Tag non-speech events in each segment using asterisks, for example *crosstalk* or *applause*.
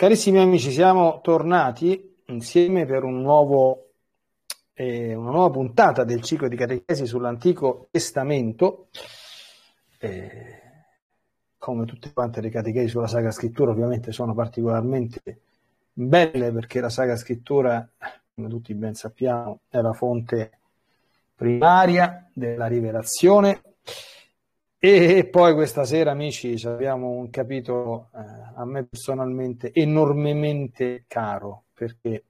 Carissimi amici, siamo tornati insieme per un nuovo, eh, una nuova puntata del ciclo di catechesi sull'Antico Testamento. Eh, come tutte quante le catechesi sulla Saga Scrittura, ovviamente sono particolarmente belle perché la Saga Scrittura, come tutti ben sappiamo, è la fonte primaria della rivelazione e poi questa sera, amici, abbiamo un capitolo eh, a me personalmente enormemente caro, perché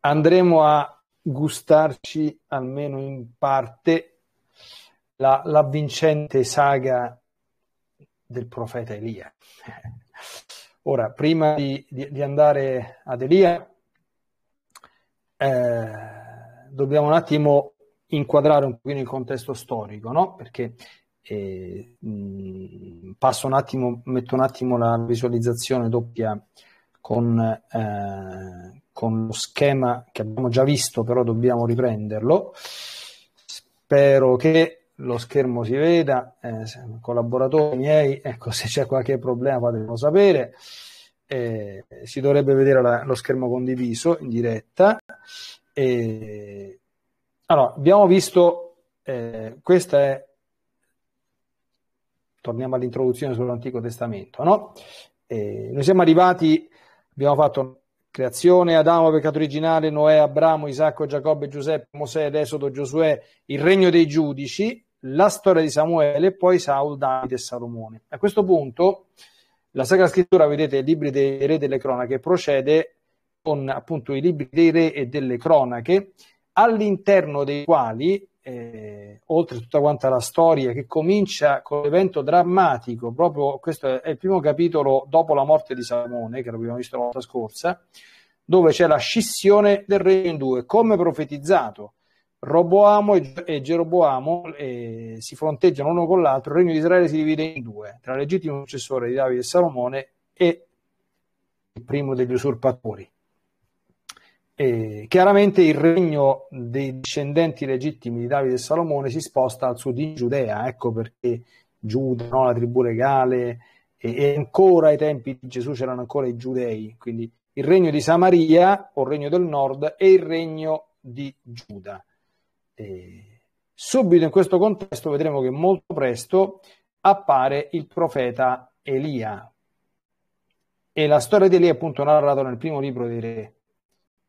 andremo a gustarci almeno in parte la, la vincente saga del profeta Elia. *laughs* Ora, prima di, di, di andare ad Elia, eh, dobbiamo un attimo inquadrare un pochino il contesto storico, no? Perché e, mh, passo un attimo, metto un attimo la visualizzazione doppia con, eh, con lo schema che abbiamo già visto, però dobbiamo riprenderlo. Spero che lo schermo si veda, eh, collaboratori miei, ecco *laughs* se c'è qualche problema fatelo sapere, eh, si dovrebbe vedere la, lo schermo condiviso in diretta. Eh, allora, abbiamo visto, eh, questa è torniamo all'introduzione sull'Antico Testamento, no? Eh, noi siamo arrivati, abbiamo fatto creazione, Adamo, peccato originale, Noè, Abramo, Isacco, Giacobbe, Giuseppe, Mosè, Esodo, Giosuè, il regno dei giudici, la storia di Samuele e poi Saul, Davide e Salomone. A questo punto la Sacra Scrittura, vedete, i libri dei re delle cronache procede con appunto i libri dei re e delle cronache, all'interno dei quali eh, oltre tutta quanta la storia che comincia con l'evento drammatico, proprio questo è il primo capitolo dopo la morte di Salomone, che l'abbiamo visto la volta scorsa, dove c'è la scissione del regno in due, come profetizzato. Roboamo e, Geroboamo eh, si fronteggiano uno con l'altro, il regno di Israele si divide in due, tra il legittimo successore di Davide e Salomone e il primo degli usurpatori. E chiaramente il regno dei discendenti legittimi di Davide e Salomone si sposta al sud di Giudea, ecco perché Giuda, no, la tribù regale, e, e, ancora ai tempi di Gesù c'erano ancora i giudei, quindi il regno di Samaria o il regno del nord e il regno di Giuda. E subito in questo contesto vedremo che molto presto appare il profeta Elia e la storia di Elia è appunto narrata nel primo libro dei re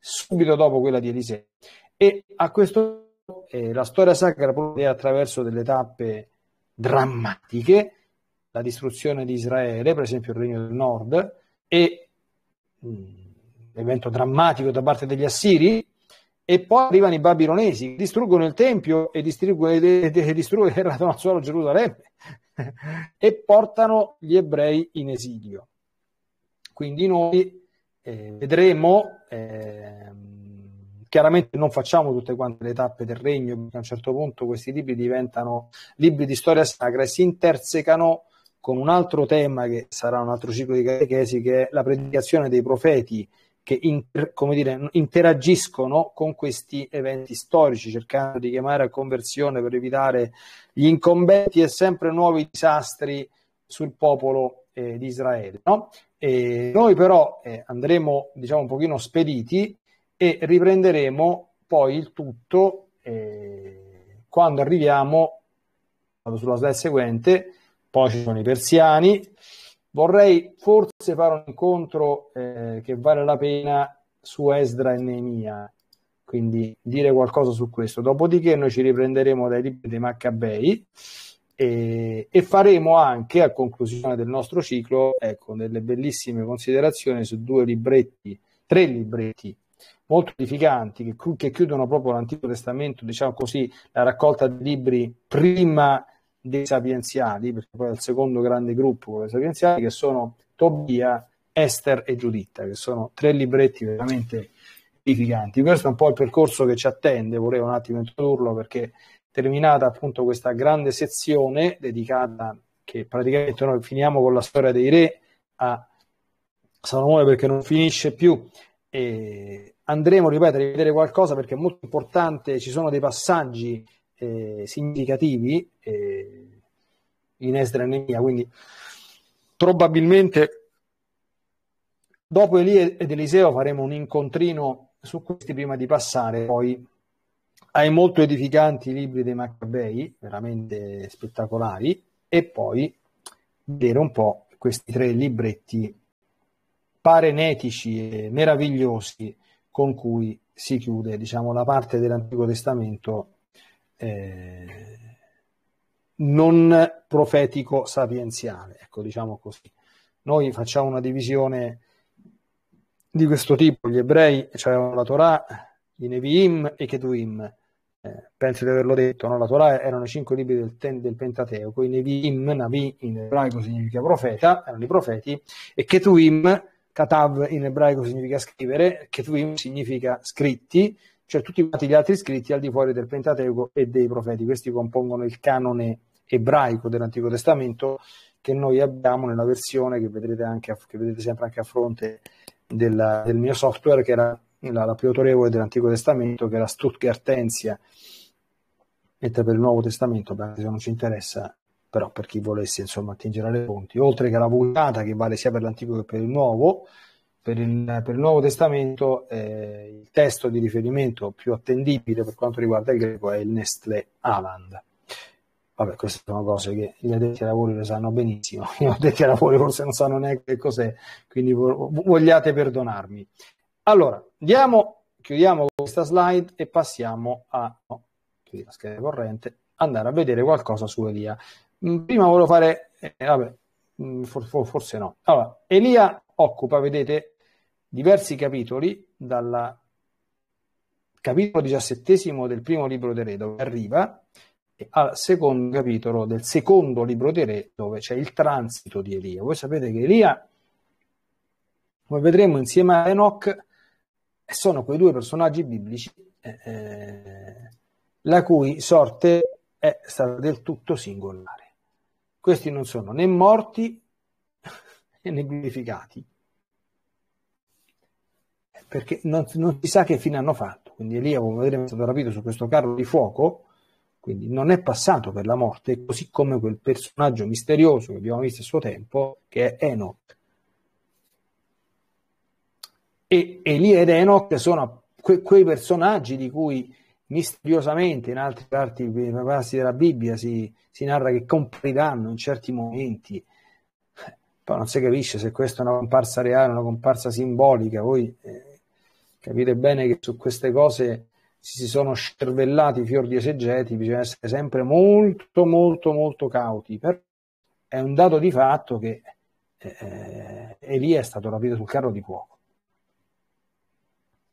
subito dopo quella di Eliseo. E a questo eh, la storia sacra è attraverso delle tappe drammatiche, la distruzione di Israele, per esempio il Regno del Nord, e mm, l'evento drammatico da parte degli Assiri, e poi arrivano i babilonesi, distruggono il Tempio e distruggono, e distruggono il radonazzolo Gerusalemme *laughs* e portano gli ebrei in esilio. Quindi noi eh, vedremo, ehm, chiaramente non facciamo tutte quante le tappe del regno, perché a un certo punto questi libri diventano libri di storia sacra e si intersecano con un altro tema che sarà un altro ciclo di catechesi, che è la predicazione dei profeti, che inter, dire, interagiscono con questi eventi storici, cercando di chiamare a conversione per evitare gli incombenti e sempre nuovi disastri sul popolo eh, di Israele. No? E noi però eh, andremo diciamo un pochino spediti e riprenderemo poi il tutto eh, quando arriviamo vado sulla slide seguente poi ci sono i persiani vorrei forse fare un incontro eh, che vale la pena su Esdra e Neemia quindi dire qualcosa su questo dopodiché noi ci riprenderemo dai libri dei Maccabei e, e, faremo anche a conclusione del nostro ciclo ecco, delle bellissime considerazioni su due libretti, tre libretti molto edificanti che, che chiudono proprio l'Antico Testamento, diciamo così, la raccolta di libri prima dei sapienziali, perché poi è il secondo grande gruppo con i sapienziali, che sono Tobia, Esther e Giuditta, che sono tre libretti veramente edificanti. Questo è un po' il percorso che ci attende, vorrei un attimo introdurlo perché terminata appunto questa grande sezione dedicata che praticamente noi finiamo con la storia dei re a Salomone perché non finisce più e andremo, ripeto, a rivedere qualcosa perché è molto importante, ci sono dei passaggi eh, significativi eh, in Esdra e Nemia, quindi probabilmente dopo Elie ed Eliseo faremo un incontrino su questi prima di passare poi ai molto edificanti libri dei Maccabei, veramente spettacolari, e poi vedere un po' questi tre libretti parenetici e meravigliosi con cui si chiude diciamo, la parte dell'Antico Testamento eh, non profetico sapienziale. Ecco, diciamo così. Noi facciamo una divisione di questo tipo, gli ebrei cioè la Torah, i Nevi'im e Ketuim, penso di averlo detto, no? la Torah erano i cinque libri del, ten, del Pentateuco, i Nevim, Navi in ebraico significa profeta, erano i profeti, e Ketuvim, Katav in ebraico significa scrivere, Ketuvim significa scritti, cioè tutti quanti gli altri scritti al di fuori del Pentateuco e dei profeti, questi compongono il canone ebraico dell'Antico Testamento che noi abbiamo nella versione che vedrete, anche, che vedrete sempre anche a fronte della, del mio software, che era la, la più autorevole dell'Antico Testamento, che era Stuttgartensia, mentre per il Nuovo Testamento, se non ci interessa, però per chi volesse insomma attingere alle fonti, oltre che la Vulgata, che vale sia per l'Antico che per il Nuovo, per il, per il, Nuovo Testamento eh, il testo di riferimento più attendibile per quanto riguarda il greco è il Nestle Aland. Vabbè, queste sono cose che gli addetti ai lavori le sanno benissimo, *laughs* gli addetti ai lavori forse non sanno neanche cos'è, quindi vogliate perdonarmi. Allora, Andiamo, chiudiamo questa slide e passiamo a no, la scheda corrente, andare a vedere qualcosa su Elia. Mm, prima volevo fare, eh, vabbè, mm, for, forse no. Allora, Elia occupa, vedete, diversi capitoli, dal capitolo diciassettesimo del primo libro di re, dove arriva, al secondo capitolo del secondo libro di re, dove c'è il transito di Elia. Voi sapete che Elia, come vedremo insieme a Enoch, sono quei due personaggi biblici eh, eh la cui sorte è stata del tutto singolare. Questi non sono né morti *laughs* né glorificati, perché non, non, si sa che fine hanno fatto. Quindi Elia, come vedremo, è stato rapito su questo carro di fuoco, quindi non è passato per la morte, così come quel personaggio misterioso che abbiamo visto a suo tempo, che è Enoch e Elia ed Enoch sono que- quei personaggi di cui misteriosamente in altre parti, in parti della Bibbia si, si, narra che compariranno in certi momenti. Poi non si capisce se questa è una comparsa reale una comparsa simbolica. Voi eh, capite bene che su queste cose si, si sono scervellati fior di esegeti, bisogna essere sempre molto, molto, molto cauti. Però è un dato di fatto che eh, eh Elia è stato rapito sul carro di fuoco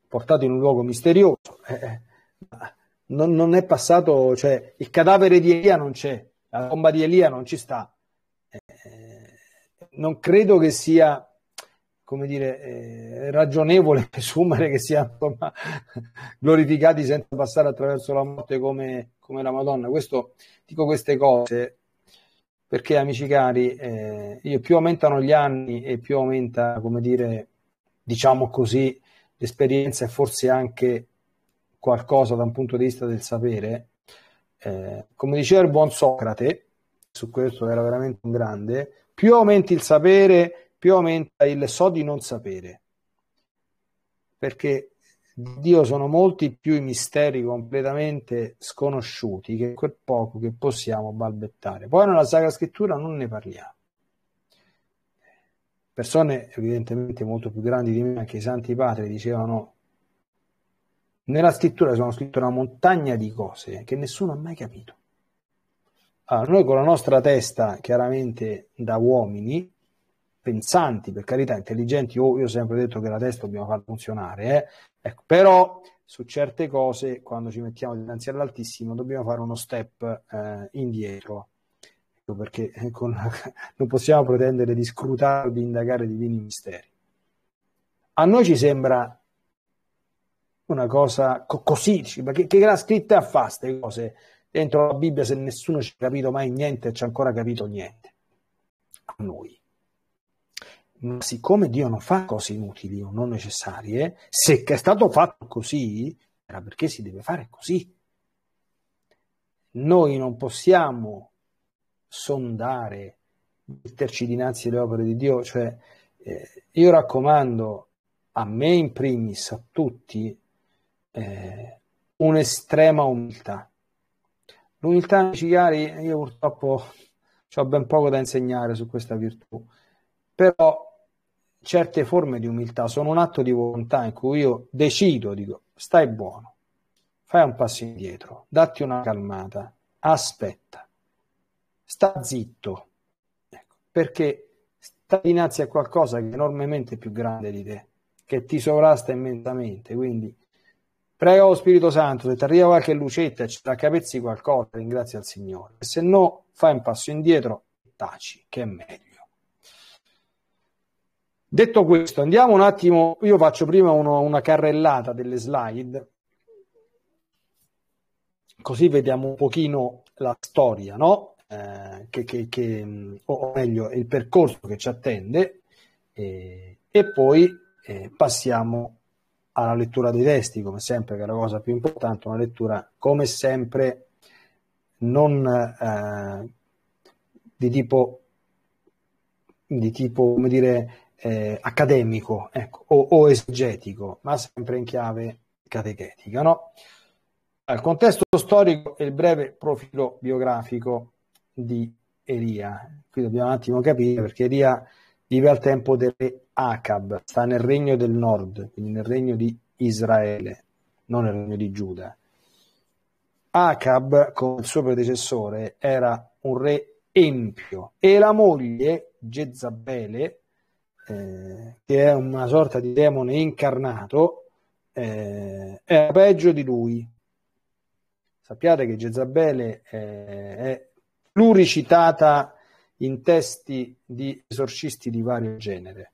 portato in un luogo misterioso. Eh, eh non, non, è passato, cioè il cadavere di Elia non c'è, la tomba di Elia non ci sta. Eh, non credo che sia, come dire, eh, ragionevole *laughs* presumere che siano glorificati senza passare attraverso la morte come, come la Madonna. Questo, dico queste cose perché, amici cari, eh, più aumentano gli anni e più aumenta, come dire, diciamo così, l'esperienza e forse anche qualcosa da un punto di vista del sapere. Eh, come diceva il buon Socrate, su questo era veramente un grande, più aumenti il sapere, più aumenta il so di non sapere. Perché di Dio sono molti più i misteri completamente sconosciuti che quel poco che possiamo balbettare. Poi nella Sacra Scrittura non ne parliamo persone evidentemente molto più grandi di me, anche i santi padri, dicevano nella scrittura sono scritte una montagna di cose che nessuno ha mai capito. Allora, noi con la nostra testa, chiaramente da uomini, pensanti, per carità, intelligenti, oh, io ho sempre detto che la testa dobbiamo far funzionare, eh? ecco, però su certe cose, quando ci mettiamo dinanzi all'Altissimo, dobbiamo fare uno step eh, indietro perché eh, la, *laughs* non possiamo pretendere di scrutare o di indagare di divini misteri. A noi ci sembra una cosa co- così, perché che, che la scritta a fa queste cose dentro la Bibbia se nessuno ci ha capito mai niente e ci ha ancora capito niente? A noi. Ma siccome Dio non fa cose inutili o non necessarie, se è stato fatto così, era perché si deve fare così. Noi non possiamo sondare, metterci dinanzi alle opere di Dio. Cioè, eh, io raccomando a me in primis, a tutti, eh, un'estrema umiltà. L'umiltà, amici cari, io purtroppo ho ben poco da insegnare su questa virtù, però certe forme di umiltà sono un atto di volontà in cui io decido, dico, stai buono, fai un passo indietro, datti una calmata, aspetta sta zitto, ecco, perché sta dinanzi a qualcosa che è enormemente più grande di te, che ti sovrasta immensamente, quindi prego lo Spirito Santo, se ti arriva qualche lucetta e ci raccapezzi qualcosa, ringrazia il Signore, se no fai un passo indietro e taci, che è meglio. Detto questo, andiamo un attimo, io faccio prima uno, una carrellata delle slide, così vediamo un pochino la storia, no? Eh, che, che, che, o meglio il percorso che ci attende eh, e poi eh, passiamo alla lettura dei testi come sempre che è la cosa più importante una lettura come sempre non eh, di tipo di tipo come dire eh, accademico ecco, o, o esegetico ma sempre in chiave catechetica no? al contesto storico e il breve profilo biografico di Elia. Qui dobbiamo un attimo capire perché Elia vive al tempo delle Acab, sta nel regno del nord, quindi nel regno di Israele, non nel regno di Giuda. Acab, come il suo predecessore, era un re empio e la moglie Jezabele, eh, che è una sorta di demone incarnato, eh, era peggio di lui. Sappiate che Jezabele eh, è pluricitata in testi di esorcisti di vario genere.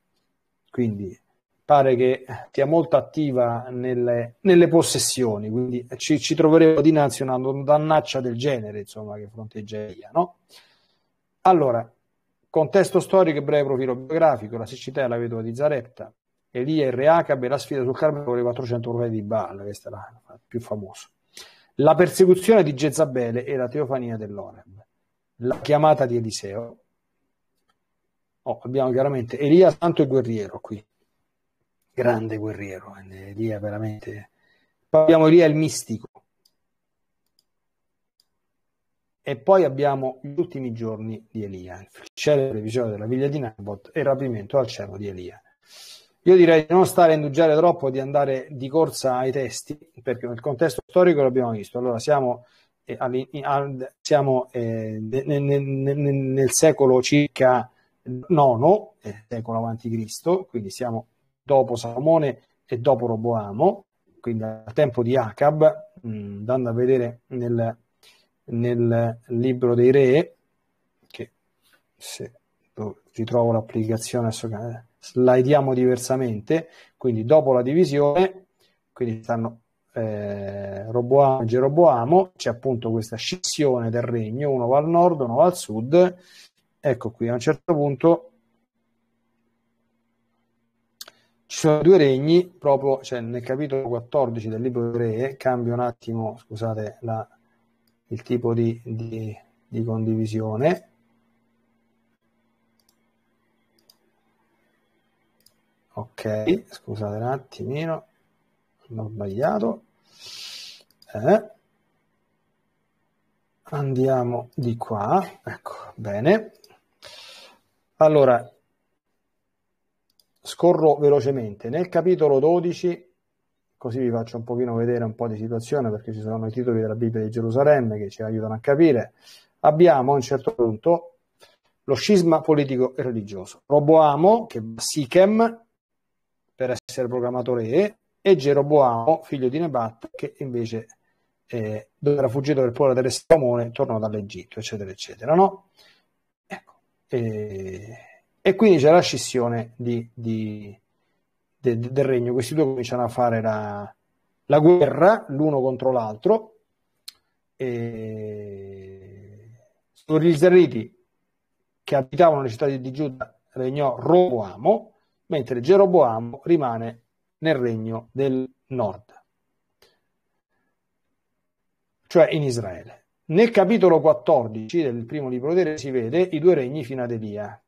Quindi pare che sia molto attiva nelle, nelle possessioni, quindi ci, ci, troveremo dinanzi a una dannaccia del genere, insomma, che fronteggia IA, no? Allora, contesto storico e breve profilo biografico, la siccità e la vedova di Zaretta, Elia e Re Acabe, la sfida sul Carmelo con i 400 profeti di Baal, questa è la, più famosa. La persecuzione di Jezabele e la teofania dell'Oreb la chiamata di Eliseo. Oh, abbiamo chiaramente Elia, santo e guerriero qui, grande guerriero, eh, Elia veramente. Poi abbiamo Elia il mistico. E poi abbiamo gli ultimi giorni di Elia, il celebre episodio della viglia di Nabot e il rapimento al cielo di Elia. Io direi di non stare a indugiare troppo, di andare di corsa ai testi, perché nel contesto storico l'abbiamo visto. Allora, siamo siamo eh, nel, secolo circa IX, eh, secolo avanti Cristo, quindi siamo dopo Salomone e dopo Roboamo, quindi al tempo di Acab, andando mm, a vedere nel, nel libro dei re, che se ritrovo l'applicazione adesso eh, slidiamo diversamente, quindi dopo la divisione, quindi stanno eh, Roboamo e Geroboamo, c'è appunto questa scissione del regno, uno va al nord, uno va al sud. Ecco qui, a un certo punto ci sono due regni, proprio cioè, nel capitolo 14 del libro di Re, cambio un attimo, scusate, la, il tipo di, di, di condivisione. Ok, scusate un attimino, non ho sbagliato. Eh. Andiamo di qua, ecco, bene. Allora, scorro velocemente. Nel capitolo 12, così vi faccio un pochino vedere un po' di situazione perché ci saranno i titoli della Bibbia di Gerusalemme che ci aiutano a capire, abbiamo a un certo punto lo scisma politico e religioso. Roboamo, che va a Sichem per essere proclamato re, e Geroboamo, figlio di Nebat, che invece eh, era fuggito per paura del Salomone, tornò dall'Egitto, eccetera, eccetera. No? Ecco. E, e, quindi c'è la scissione di, di, de, de, del regno. Questi due cominciano a fare la, la guerra l'uno contro l'altro. E... Sugli Zerriti che abitavano le città di Giuda regnò Roboamo, mentre Geroboamo rimane nel regno del nord, cioè in Israele. Nel capitolo 14 del primo libro di Re si vede i due regni fino ad Elia.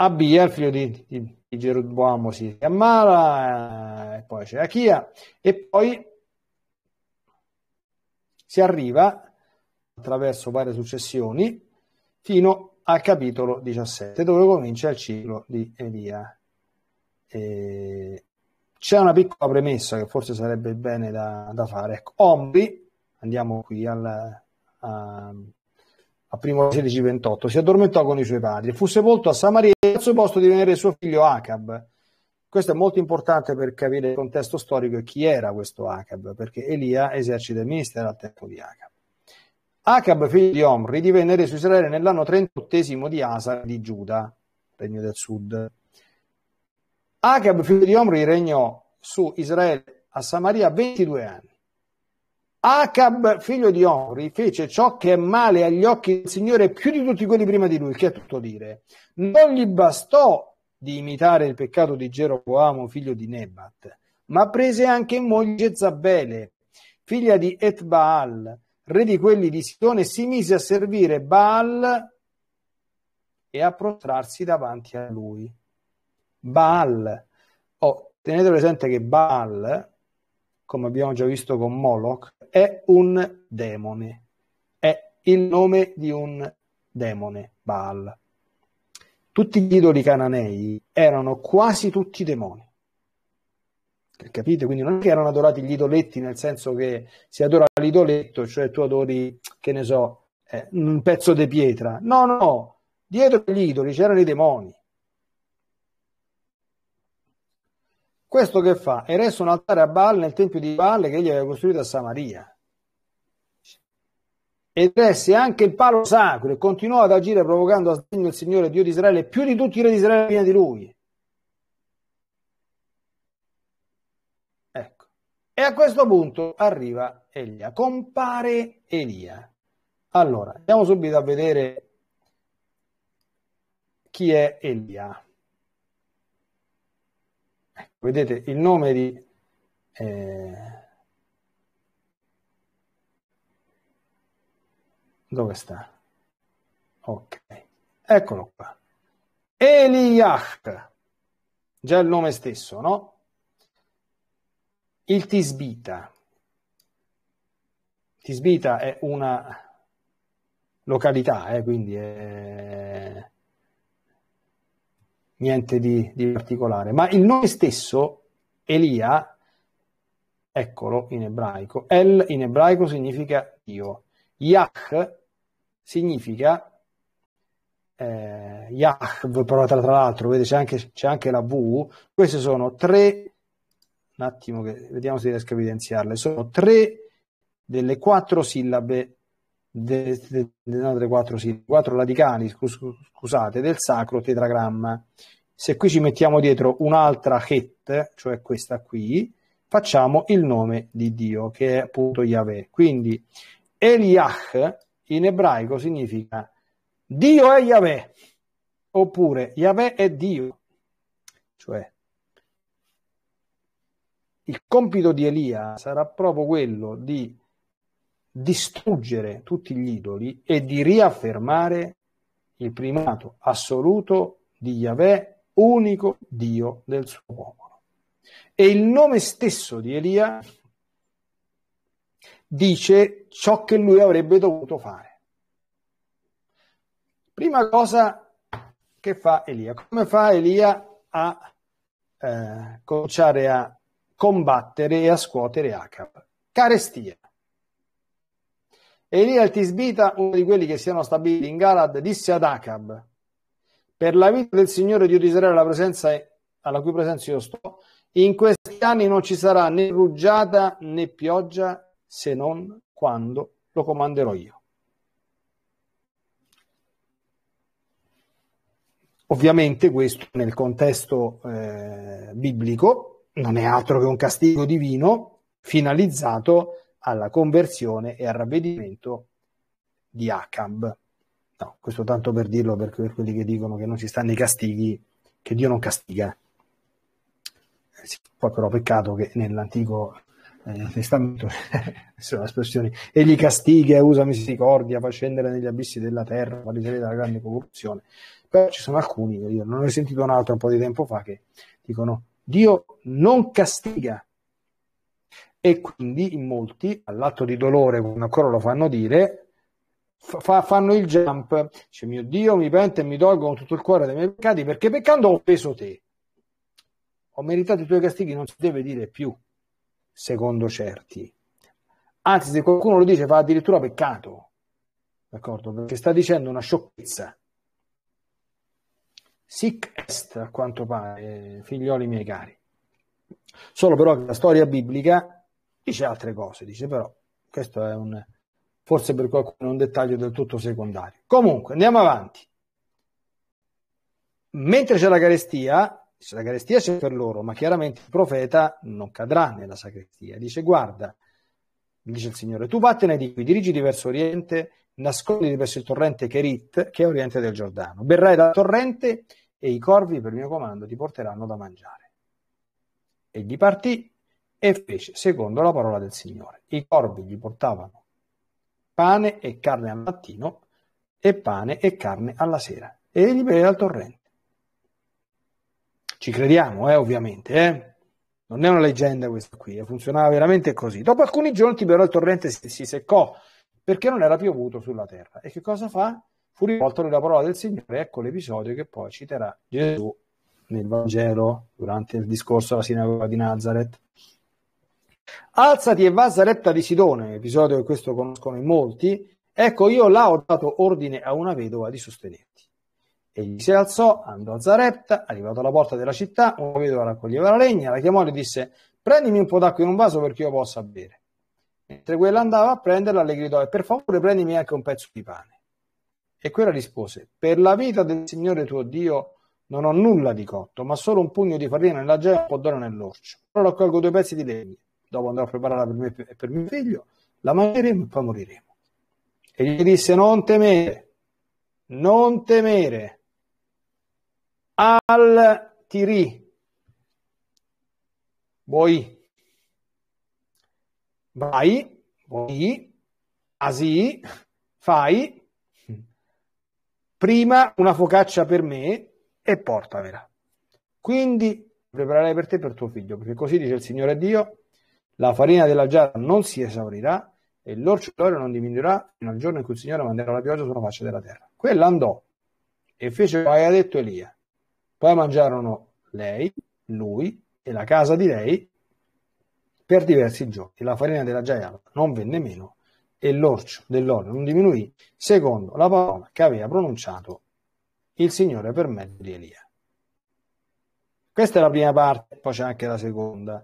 Abia, il figlio di, di, di Geruboamo, si ammala, eh, e poi c'è Achia, e poi si arriva attraverso varie successioni fino al capitolo 17, dove comincia il ciclo di Elia. E c'è una piccola premessa che forse sarebbe bene da, da fare. Ecco, Ombi, andiamo qui al, a, a primo 16-28, si addormentò con i suoi padri, fu sepolto a Samaria e al suo posto di suo figlio Acab. Questo è molto importante per capire il contesto storico e chi era questo Acab, perché Elia esercita il ministero al tempo di Acab. Acab, figlio di Omri, divenne re su Israele nell'anno 38 di Asa di Giuda, regno del sud. Acab, figlio di Omri, regnò su Israele a Samaria 22 anni. Acab, figlio di Omri, fece ciò che è male agli occhi del Signore più di tutti quelli prima di lui, che è tutto dire. Non gli bastò di imitare il peccato di Geroboamo, figlio di Nebat, ma prese anche in moglie Zabele, figlia di Etbaal, re di quelli di Sidone, e si mise a servire Baal e a prostrarsi davanti a lui. Baal, oh, tenete presente che Baal, come abbiamo già visto con Moloch, è un demone, è il nome di un demone, Baal. Tutti gli idoli cananei erano quasi tutti demoni. Capite? Quindi non è che erano adorati gli idoletti nel senso che si adora l'idoletto, cioè tu adori, che ne so, eh, un pezzo di pietra. No, no, dietro gli idoli c'erano i demoni. Questo che fa? Eresse un altare a Baal nel tempio di Baal che gli aveva costruito a Samaria. Ed eresse anche il palo sacro e continuò ad agire provocando a segno il Signore Dio di Israele più di tutti i re di Israele prima di lui. Ecco. E a questo punto arriva Elia, compare Elia. Allora, andiamo subito a vedere chi è Elia. Vedete il nome di... Eh, dove sta? Ok, eccolo qua. Eliach, già il nome stesso, no? Il Tisbita. Tisbita è una località, eh, quindi è niente di, di particolare. Ma il nome stesso, Elia, eccolo in ebraico, El in ebraico significa Dio, Yah significa eh, Yahv, però tra, tra, l'altro, vedi, c'è anche, c'è anche, la V, queste sono tre, un attimo che vediamo se riesco a evidenziarle, sono tre delle quattro sillabe de, de, no, delle quattro, sì, quattro radicali scus, scusate, del sacro tetragramma. Se qui ci mettiamo dietro un'altra het, cioè questa qui, facciamo il nome di Dio, che è appunto Yahweh. Quindi Eliach in ebraico significa Dio è Yahweh, oppure Yahweh è Dio, cioè il compito di Elia sarà proprio quello di distruggere tutti gli idoli e di riaffermare il primato assoluto di Yahweh, unico Dio del suo popolo. E il nome stesso di Elia dice ciò che lui avrebbe dovuto fare. Prima cosa che fa Elia, come fa Elia a eh, cominciare a combattere e a scuotere Acab? Carestia. Elia il Tisbita, uno di quelli che siano stabiliti in Galad, disse ad Acab, per la vita del Signore Dio di Israele, alla, presenza, alla cui presenza io sto, in questi anni non ci sarà né rugiada né pioggia se non quando lo comanderò io. Ovviamente questo nel contesto eh, biblico non è altro che un castigo divino finalizzato alla conversione e al ravvedimento di Acab. No, questo tanto per dirlo per, per quelli che dicono che non si stanno i castighi, che Dio non castiga. Eh, poi però peccato che nell'Antico eh, Testamento *laughs* sono espressioni egli castiga usa misericordia, fa scendere negli abissi della terra, fa risalire dalla grande corruzione. Però ci sono alcuni, io non ho sentito un altro un po' di tempo fa, che dicono Dio non castiga e quindi in molti all'atto di dolore, come ancora lo fanno dire, fa, fanno il jump, dice mio Dio mi pento e mi tolgo con tutto il cuore dei miei peccati perché peccando ho offeso te, ho meritato i tuoi castighi, non si deve dire più, secondo certi. Anzi, se qualcuno lo dice fa addirittura peccato, d'accordo? Perché sta dicendo una sciocchezza. Sic est, a quanto pare, eh, figlioli miei cari. Solo però che la storia biblica dice altre cose, dice però questo è un, forse per qualcuno un dettaglio del tutto secondario. Comunque, andiamo avanti. Mentre c'è la carestia, c'è la carestia c'è per loro, ma chiaramente il profeta non cadrà nella sacrestia. Dice, guarda, dice il Signore, tu vattene di qui, dirigiti verso oriente, nasconditi verso il torrente Kerit, che è oriente del Giordano. Berrai dal torrente e i corvi, per mio comando, ti porteranno da mangiare. E gli partì e fece secondo la parola del Signore. I corvi gli portavano pane e carne al mattino e pane e carne alla sera e egli beve dal torrente. Ci crediamo, eh, ovviamente, eh? non è una leggenda questa qui, eh, funzionava veramente così. Dopo alcuni giorni però il torrente si, si seccò perché non era piovuto sulla terra. E che cosa fa? Fu rivolto lui parola del Signore, ecco l'episodio che poi citerà Gesù nel Vangelo durante il discorso alla sinagoga di Nazareth. Alzati e va Saretta di Sidone, episodio che questo conoscono in molti, ecco io là ho dato ordine a una vedova di sostenerti. Egli si alzò, andò a Zaretta, arrivato alla porta della città, una vedova raccoglieva la legna, la chiamò e le disse prendimi un po' d'acqua in un vaso perché io possa bere. Mentre quella andava a prenderla le gridò e per favore prendimi anche un pezzo di pane. E quella rispose per la vita del Signore tuo Dio non ho nulla di cotto, ma solo un pugno di farina nella gela e un po' d'oro nell'orcio. Allora raccolgo due pezzi di legna dopo andrò a prepararla per me e per mio figlio, la mangeremo e poi moriremo. E gli disse, non temere, non temere, al tiri, vuoi, vai, vuoi, asi, fai, prima una focaccia per me e portamela. Quindi preparerai per te e per tuo figlio, perché così dice il Signore Dio, la farina della giara non si esaurirà e l'orcio d'oro non diminuirà fino al giorno in cui il Signore manderà la pioggia sulla faccia della terra. Quella andò e fece come ha detto Elia. Poi mangiarono lei, lui e la casa di lei per diversi giorni. La farina della giara non venne meno e l'orcio dell'olio non diminuì secondo la parola che aveva pronunciato il Signore per mezzo di Elia. Questa è la prima parte, poi c'è anche la seconda.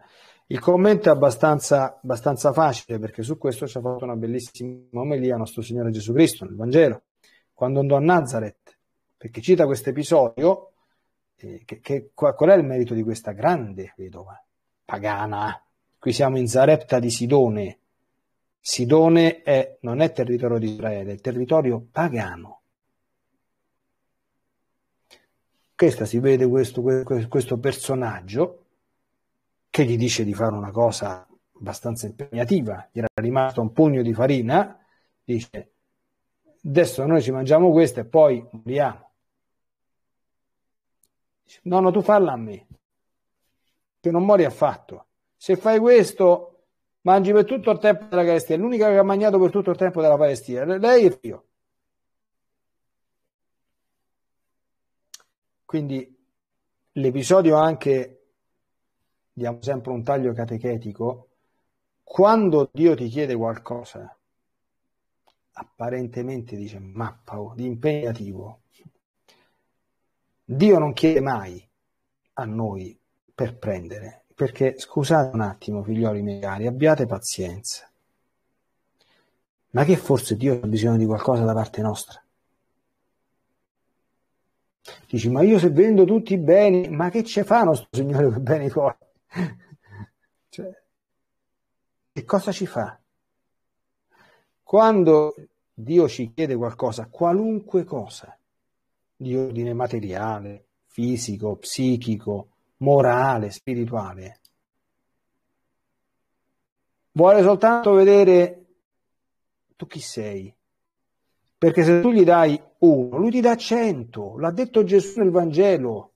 Il commento è abbastanza, abbastanza facile perché su questo ci ha fatto una bellissima omelia nostro Signore Gesù Cristo nel Vangelo, quando andò a Nazareth, perché cita questo episodio, eh, che, che, qual è il merito di questa grande vedova pagana? Qui siamo in Zarepta di Sidone. Sidone è, non è territorio di Israele, è territorio pagano. Questa si vede questo, questo personaggio che gli dice di fare una cosa abbastanza impegnativa, gli era rimasto un pugno di farina, dice adesso noi ci mangiamo questo e poi moriamo. Dice, no, tu falla a me, che non muori affatto. Se fai questo, mangi per tutto il tempo della carestia. l'unica che ha mangiato per tutto il tempo della carestia. Lei e io. Quindi l'episodio anche diamo sempre un taglio catechetico, quando Dio ti chiede qualcosa, apparentemente dice mappa o di impegnativo, Dio non chiede mai a noi per prendere, perché scusate un attimo, figlioli miei cari, abbiate pazienza. Ma che forse Dio ha bisogno di qualcosa da parte nostra? Dici, ma io se vendo tutti i beni, ma che ce fa sto Signore per beni tuoi? *laughs* cioè, che cosa ci fa? Quando Dio ci chiede qualcosa, qualunque cosa, di ordine materiale, fisico, psichico, morale, spirituale, vuole soltanto vedere tu chi sei. Perché se tu gli dai uno, lui ti dà cento, l'ha detto Gesù nel Vangelo.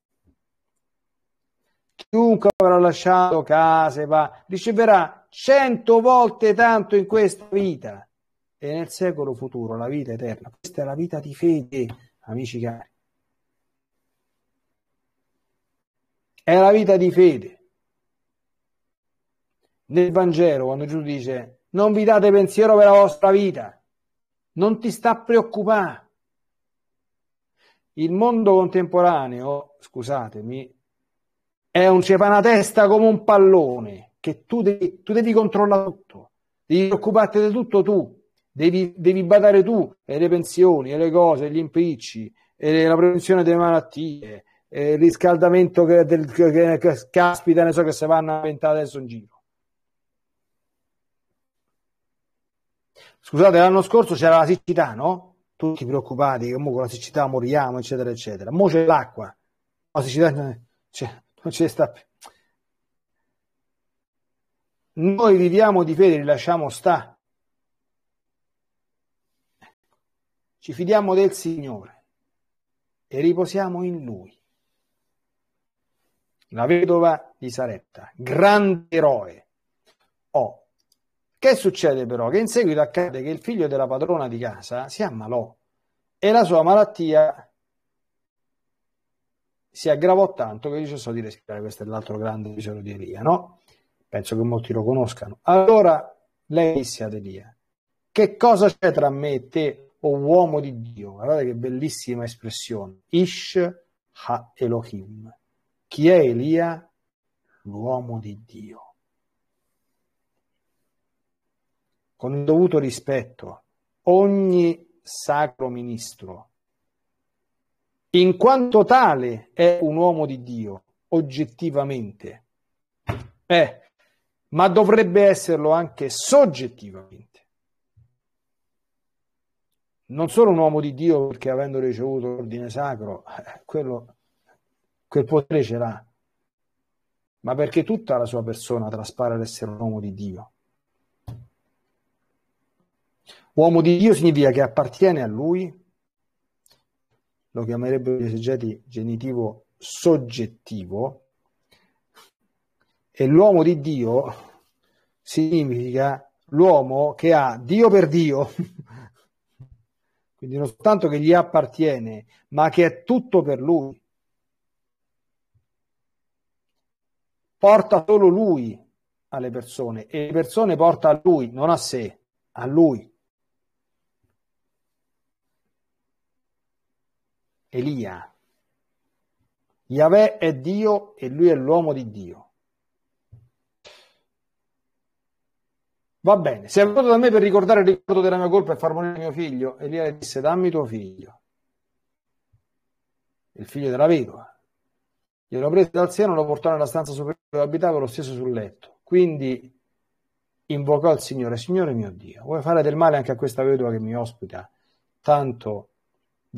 Chiunque avrà lasciato case, va, riceverà cento volte tanto in questa vita e nel secolo futuro la vita eterna. Questa è la vita di fede, amici cari. È la vita di fede. Nel Vangelo, quando Gesù dice, non vi date pensiero per la vostra vita, non ti sta a preoccupare. Il mondo contemporaneo, scusatemi, è un testa come un pallone, che tu devi, tu devi controllare tutto, devi occuparti di tutto tu, devi, devi badare tu e le pensioni, e le cose, gli impicci, e la prevenzione delle malattie, e il riscaldamento che, del, che, che caspita, ne so che se vanno a inventare adesso in giro. Scusate, l'anno scorso c'era la siccità, no? Tutti preoccupati che con la siccità moriamo, eccetera, eccetera. Mo c'è l'acqua, la siccità cioè, non ci sta più. Noi viviamo di fede, li lasciamo sta. Ci fidiamo del Signore e riposiamo in Lui. La vedova di Saretta, grande eroe. Oh, che succede però? Che in seguito accade che il figlio della padrona di casa si ammalò e la sua malattia si aggravò tanto che gli cessò di respirare. Questo è l'altro grande episodio di Elia, no? Penso che molti lo conoscano. Allora lei disse ad Elia, che cosa c'è tra me e te, o uomo di Dio? Guardate che bellissima espressione. Ish ha Elohim. Chi è Elia? L'uomo di Dio. Con il dovuto rispetto, ogni sacro ministro in quanto tale è un uomo di Dio, oggettivamente. Eh, ma dovrebbe esserlo anche soggettivamente. Non solo un uomo di Dio perché avendo ricevuto l'ordine sacro, eh, quello, quel potere ce l'ha, ma perché tutta la sua persona traspare ad essere un uomo di Dio. Uomo di Dio significa che appartiene a lui lo chiamerebbero gli esegeti genitivo soggettivo, e l'uomo di Dio significa l'uomo che ha Dio per Dio, *laughs* quindi non soltanto che gli appartiene, ma che è tutto per lui. Porta solo lui alle persone e le persone porta a lui, non a sé, a lui. Elia. Yahweh è Dio e lui è l'uomo di Dio. Va bene, sei venuto da me per ricordare il ricordo della mia colpa e far morire mio figlio. Elia disse, dammi tuo figlio. Il figlio della vedova. Glielo prese dal seno, lo portò nella stanza superiore dove abitava, lo stesso sul letto. Quindi invocò il Signore, Signore mio Dio, vuoi fare del male anche a questa vedova che mi ospita? Tanto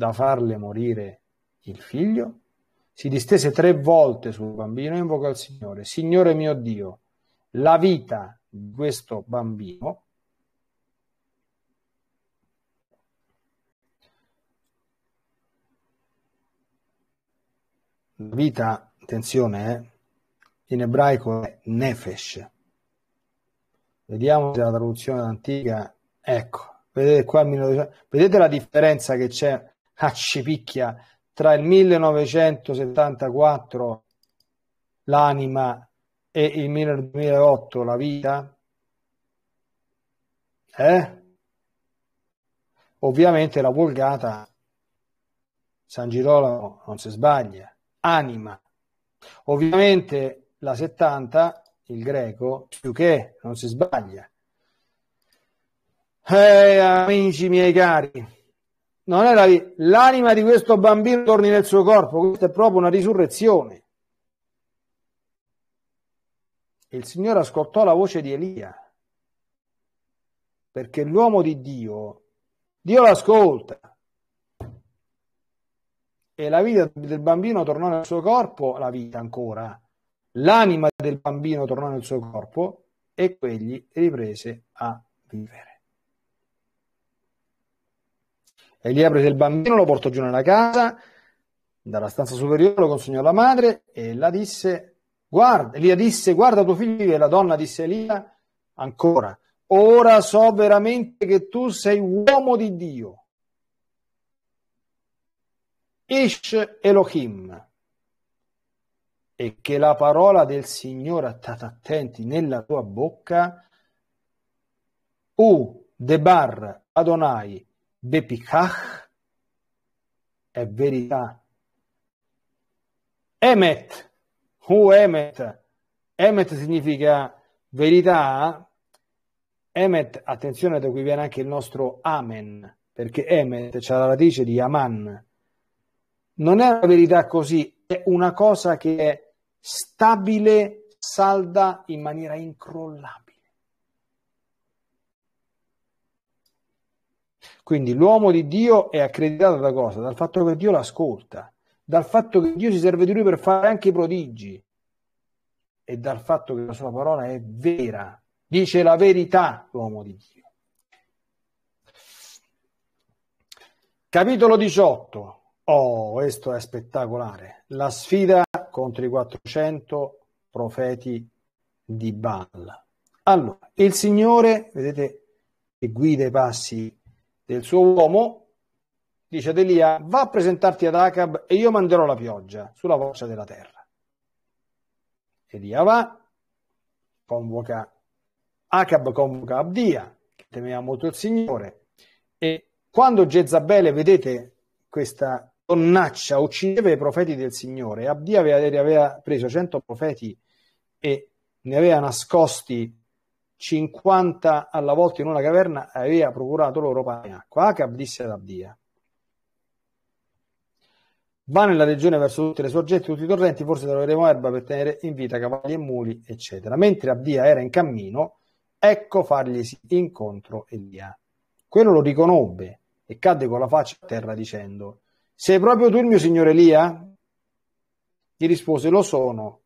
da farle morire il figlio, si distese tre volte sul bambino e invocò il Signore, Signore mio Dio, la vita di questo bambino vita, attenzione, eh, in ebraico è nefesh. Vediamo se la traduzione antica, ecco, vedete qua, vedete la differenza che c'è a Cipicchia tra il 1974 l'anima e il 2008 la vita? Eh? Ovviamente la Volgata San Girolamo non si sbaglia, anima. Ovviamente la 70, il greco, più che non si sbaglia. Eh, amici miei cari, non era lì. L'anima di questo bambino torni nel suo corpo, questa è proprio una risurrezione. Il Signore ascoltò la voce di Elia, perché l'uomo di Dio, Dio l'ascolta. E la vita del bambino tornò nel suo corpo, la vita ancora, l'anima del bambino tornò nel suo corpo e quegli riprese a vivere. e Elia prese il bambino, lo portò giù nella casa, dalla stanza superiore lo consegnò alla madre e la disse, guarda, Elia disse, guarda tuo figlio, e la donna disse Elia, ancora, ora so veramente che tu sei uomo di Dio. Ish Elohim. E che la parola del Signore a stata attenti nella tua bocca. U debar Adonai Bepikach è verità. Emet, hu emet, emet significa verità. Emet, attenzione da qui viene anche il nostro amen, perché emet c'è la radice di aman. Non è una verità così, è una cosa che è stabile, salda in maniera incrollabile. Quindi l'uomo di Dio è accreditato da cosa? Dal fatto che Dio l'ascolta, dal fatto che Dio si serve di lui per fare anche i prodigi e dal fatto che la sua parola è vera, dice la verità l'uomo di Dio. Capitolo 18. Oh, questo è spettacolare. La sfida contro i 400 profeti di Baal. Allora, il Signore, vedete, che guida i passi del suo uomo, dice ad Elia, va a presentarti ad Acab e io manderò la pioggia sulla faccia della terra. Elia va, convoca, Acab convoca Abdia, che temeva molto il Signore, e quando Jezabele, vedete questa donnaccia, uccideva i profeti del Signore, Abdia aveva, preso cento profeti e ne aveva nascosti 50 alla volta in una caverna aveva procurato loro pane e acqua. Acab disse ad Abdia, va nella regione verso tutte le sorgenti, tutti i torrenti, forse troveremo erba per tenere in vita cavalli e muli, eccetera. Mentre Abdia era in cammino, ecco farglisi incontro Elia. Quello lo riconobbe e cadde con la faccia a terra dicendo, sei proprio tu il mio signore Elia? Gli rispose, lo sono.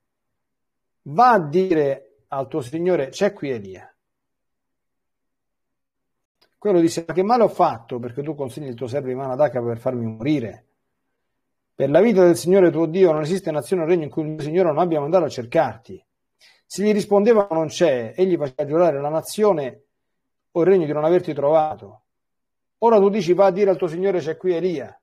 Va a dire al tuo Signore, c'è qui Elia. Quello disse, ma che male ho fatto perché tu consigli il tuo servo in mano ad Aca per farmi morire? Per la vita del Signore tuo Dio non esiste nazione o regno in cui il mio Signore non abbia mandato a cercarti. Se gli rispondeva non c'è, egli faceva giurare la nazione o il regno di non averti trovato. Ora tu dici va a dire al tuo Signore c'è qui Elia.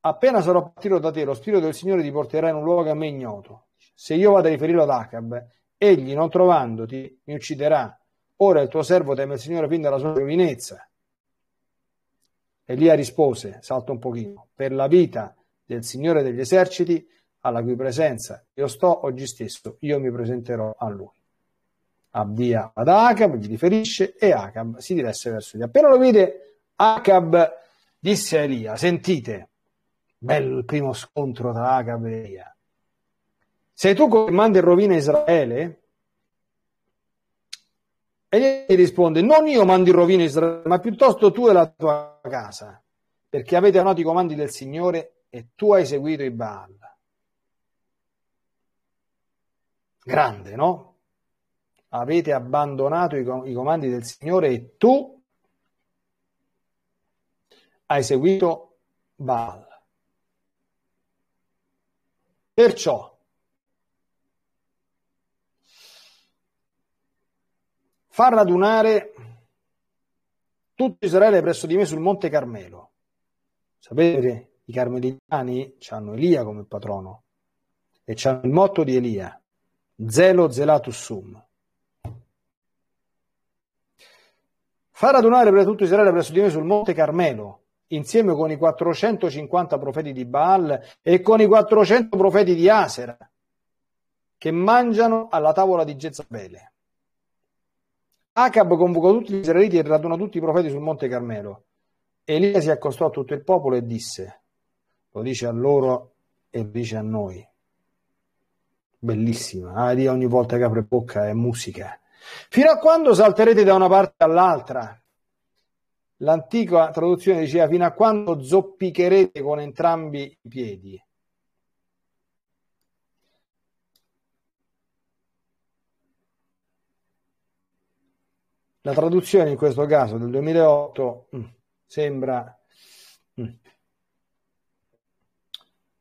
Appena sarò partito da te, lo Spirito del Signore ti porterà in un luogo a me ignoto se io vado a riferirlo ad Acab, egli non trovandoti mi ucciderà. Ora il tuo servo teme il Signore fin dalla sua giovinezza. Elia rispose, salto un pochino, per la vita del Signore degli eserciti, alla cui presenza io sto oggi stesso, io mi presenterò a lui. Abdia ad Acab, gli riferisce, e Acab si diresse verso Elia. Appena lo vide, Acab disse a Elia, sentite, bel primo scontro tra Acab e Elia sei tu che manda in rovina Israele? E gli risponde, non io mando in rovina Israele, ma piuttosto tu e la tua casa, perché avete noti i comandi del Signore e tu hai seguito i Baal. Grande, no? Avete abbandonato i, com- i comandi del Signore e tu hai seguito Baal. Perciò fa radunare tutto Israele presso di me sul monte Carmelo. Sapete, i carmelitani hanno Elia come patrono e hanno il motto di Elia, Zelo Zelatus Sum. Fa radunare per tutto Israele presso di me sul monte Carmelo, insieme con i 450 profeti di Baal e con i 400 profeti di Asera, che mangiano alla tavola di Jezabele. Acab convocò tutti gli israeliti e radunò tutti i profeti sul monte Carmelo. Elia si accostò a tutto il popolo e disse, lo dice a loro e lo dice a noi. Bellissima, ah, eh? lì ogni volta che apre bocca è musica. Fino a quando salterete da una parte all'altra? L'antica traduzione diceva fino a quando zoppicherete con entrambi i piedi. La traduzione in questo caso del 2008 mm, sembra, mm,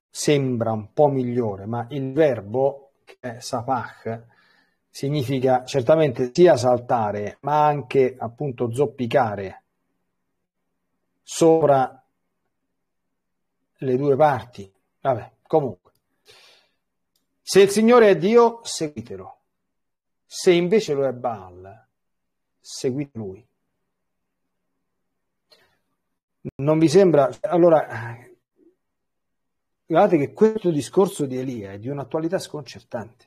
sembra un po' migliore, ma il verbo che è sapach significa certamente sia saltare, ma anche appunto zoppicare sopra le due parti. Vabbè, comunque. Se il Signore è Dio, seguitelo. Se invece lo è Baal, seguite lui. Non vi sembra? Allora, guardate che questo discorso di Elia è di un'attualità sconcertante.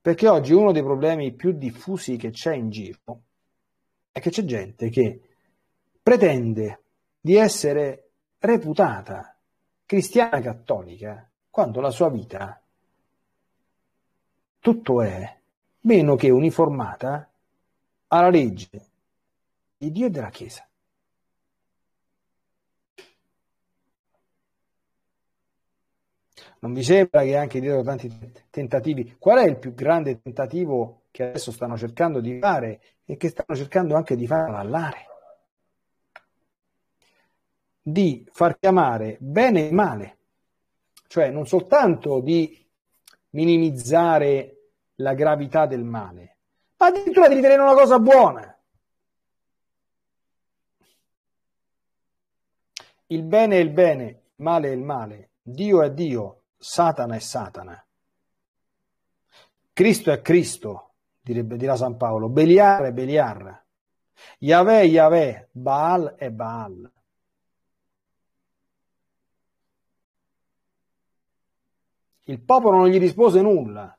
Perché oggi uno dei problemi più diffusi che c'è in giro è che c'è gente che pretende di essere reputata cristiana cattolica quando la sua vita tutto è meno che uniformata alla legge di Dio e della Chiesa. Non vi sembra che anche dietro tanti tentativi, qual è il più grande tentativo che adesso stanno cercando di fare e che stanno cercando anche di far avallare? Di far chiamare bene e male, cioè non soltanto di minimizzare la gravità del male, ma addirittura devi tenere una cosa buona. Il bene è il bene, il male è il male, Dio è Dio, Satana è Satana. Cristo è Cristo, direbbe, dirà San Paolo, Beliar è Beliar, Yahweh è Yahweh, Baal è Baal. Il popolo non gli rispose nulla.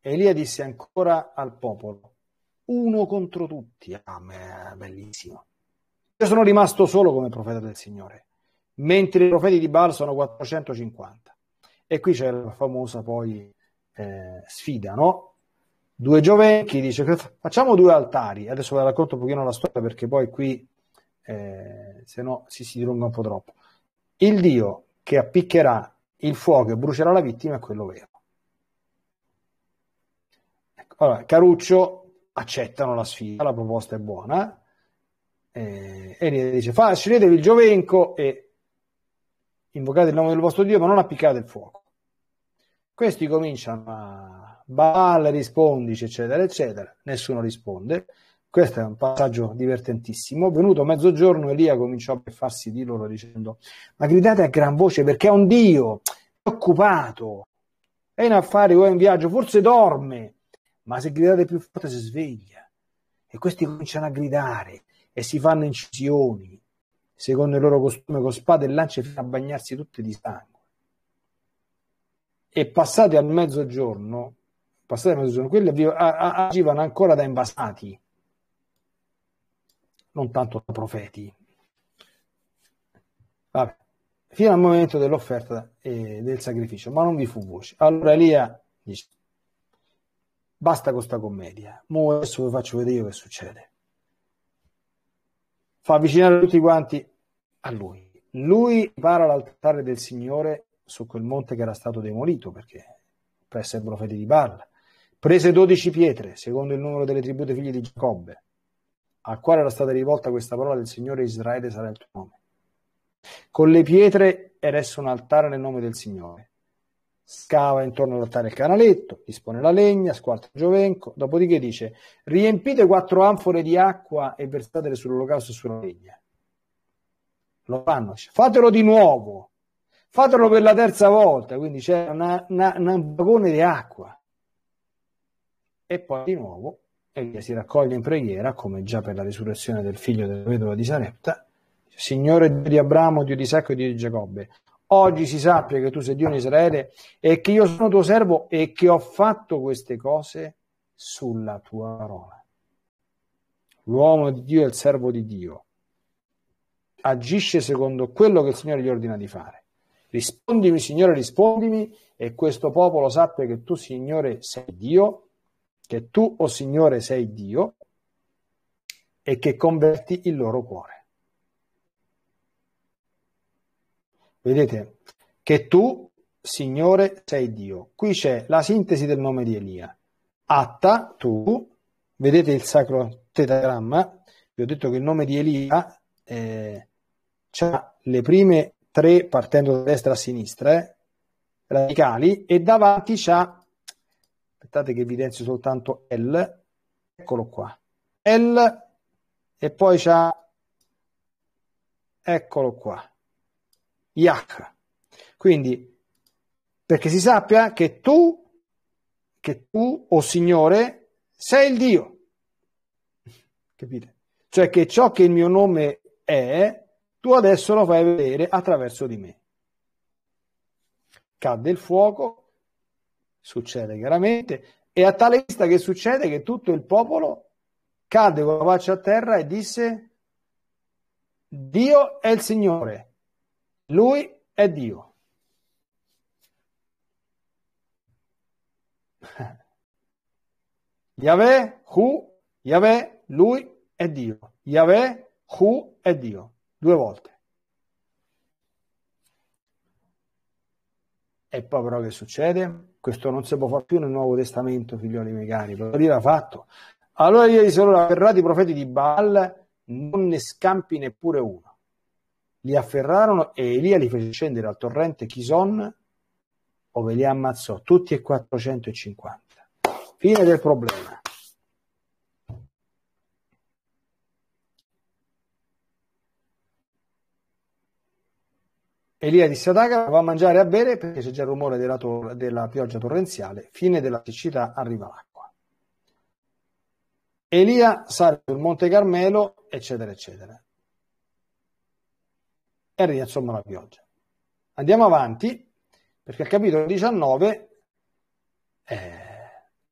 Elia disse ancora al popolo, uno contro tutti. Ah, ma bellissimo. Io sono rimasto solo come profeta del Signore, mentre i profeti di Baal sono 450. E qui c'è la famosa poi eh, sfida, no? Due giovenchi dice facciamo due altari. Adesso ve la racconto un pochino la storia perché poi qui eh, se no si, si dilunga un po' troppo. Il Dio che appiccherà il fuoco e brucerà la vittima è quello vero. Allora, Caruccio accettano la sfida, la proposta è buona. Eh, e dice: Fascinetevi il Giovenco e invocate il nome del vostro Dio, ma non appiccate il fuoco. Questi cominciano a Baal, rispondici, eccetera, eccetera. Nessuno risponde. Questo è un passaggio divertentissimo. Venuto mezzogiorno, Elia cominciò a farsi di loro dicendo: Ma gridate a gran voce perché è un Dio, è occupato, è in affari o è in viaggio, forse dorme ma se gridate più forte si sveglia. E questi cominciano a gridare e si fanno incisioni, secondo il loro costume con spade e lance fino a bagnarsi tutte di sangue. E passati al mezzogiorno, passati al mezzogiorno, quelli agivano ancora da invasati, non tanto da profeti. Vabbè. Fino al momento dell'offerta e eh, del sacrificio, ma non vi fu voce. Allora Elia dice: Basta con sta commedia. Mo adesso vi faccio vedere che succede. Fa avvicinare tutti quanti a lui. Lui para l'altare del Signore su quel monte che era stato demolito perché presso i profeti di Barla. Prese 12 pietre, secondo il numero delle tribù dei figli di Giacobbe, al quale era stata rivolta questa parola del Signore Israele sarà il tuo nome. Con le pietre eresse un altare nel nome del Signore scava intorno ad altare il canaletto, dispone la legna, squarta il giovenco, dopodiché dice riempite quattro anfore di acqua e versatele sull'olocausto e sulla legna. Lo fanno, fatelo di nuovo, fatelo per la terza volta, quindi c'è un vagone di acqua. E poi di nuovo Elia si raccoglie in preghiera, come già per la risurrezione del figlio della vedova di Sarepta, Signore di Abramo, Dio di Isacco e Dio di Giacobbe, oggi si sappia che tu sei Dio in Israele e che io sono tuo servo e che ho fatto queste cose sulla tua parola. L'uomo di Dio è il servo di Dio. Agisce secondo quello che il Signore gli ordina di fare. Rispondimi, Signore, rispondimi e questo popolo sappia che tu, Signore, sei Dio, che tu, o oh Signore, sei Dio e che converti il loro cuore. Vedete? Che tu, Signore, sei Dio. Qui c'è la sintesi del nome di Elia. Atta, tu, vedete il sacro tetagramma, vi ho detto che il nome di Elia eh, ha le prime tre, partendo da destra a sinistra, eh, radicali, e davanti c'ha, aspettate che evidenzio soltanto L, eccolo qua, L, e poi c'ha, eccolo qua, Yahra. Quindi, perché si sappia che tu, che tu, o oh Signore, sei il Dio. Capite? Cioè che ciò che il mio nome è, tu adesso lo fai vedere attraverso di me. Cadde il fuoco, succede chiaramente, e a tale vista che succede che tutto il popolo cadde con la faccia a terra e disse, Dio è il Signore lui è Dio. *laughs* Yahweh, Hu, Yahweh, lui è Dio. Yahweh, Hu è Dio. Due volte. E poi però che succede? Questo non si può fare più nel Nuovo Testamento, figlioli miei cari, però l'ha fatto. Allora ieri sono avverrati i profeti di Baal, non ne scampi neppure uno li afferrarono e Elia li fece scendere al torrente Chison dove li ammazzò tutti e 450. Fine del problema. Elia disse ad Agara, va a mangiare e a bere perché c'è già il rumore della, tor- della pioggia torrenziale, fine della siccità, arriva l'acqua. Elia sale sul Monte Carmelo, eccetera, eccetera e riassomma la pioggia. Andiamo avanti perché al capitolo 19 eh,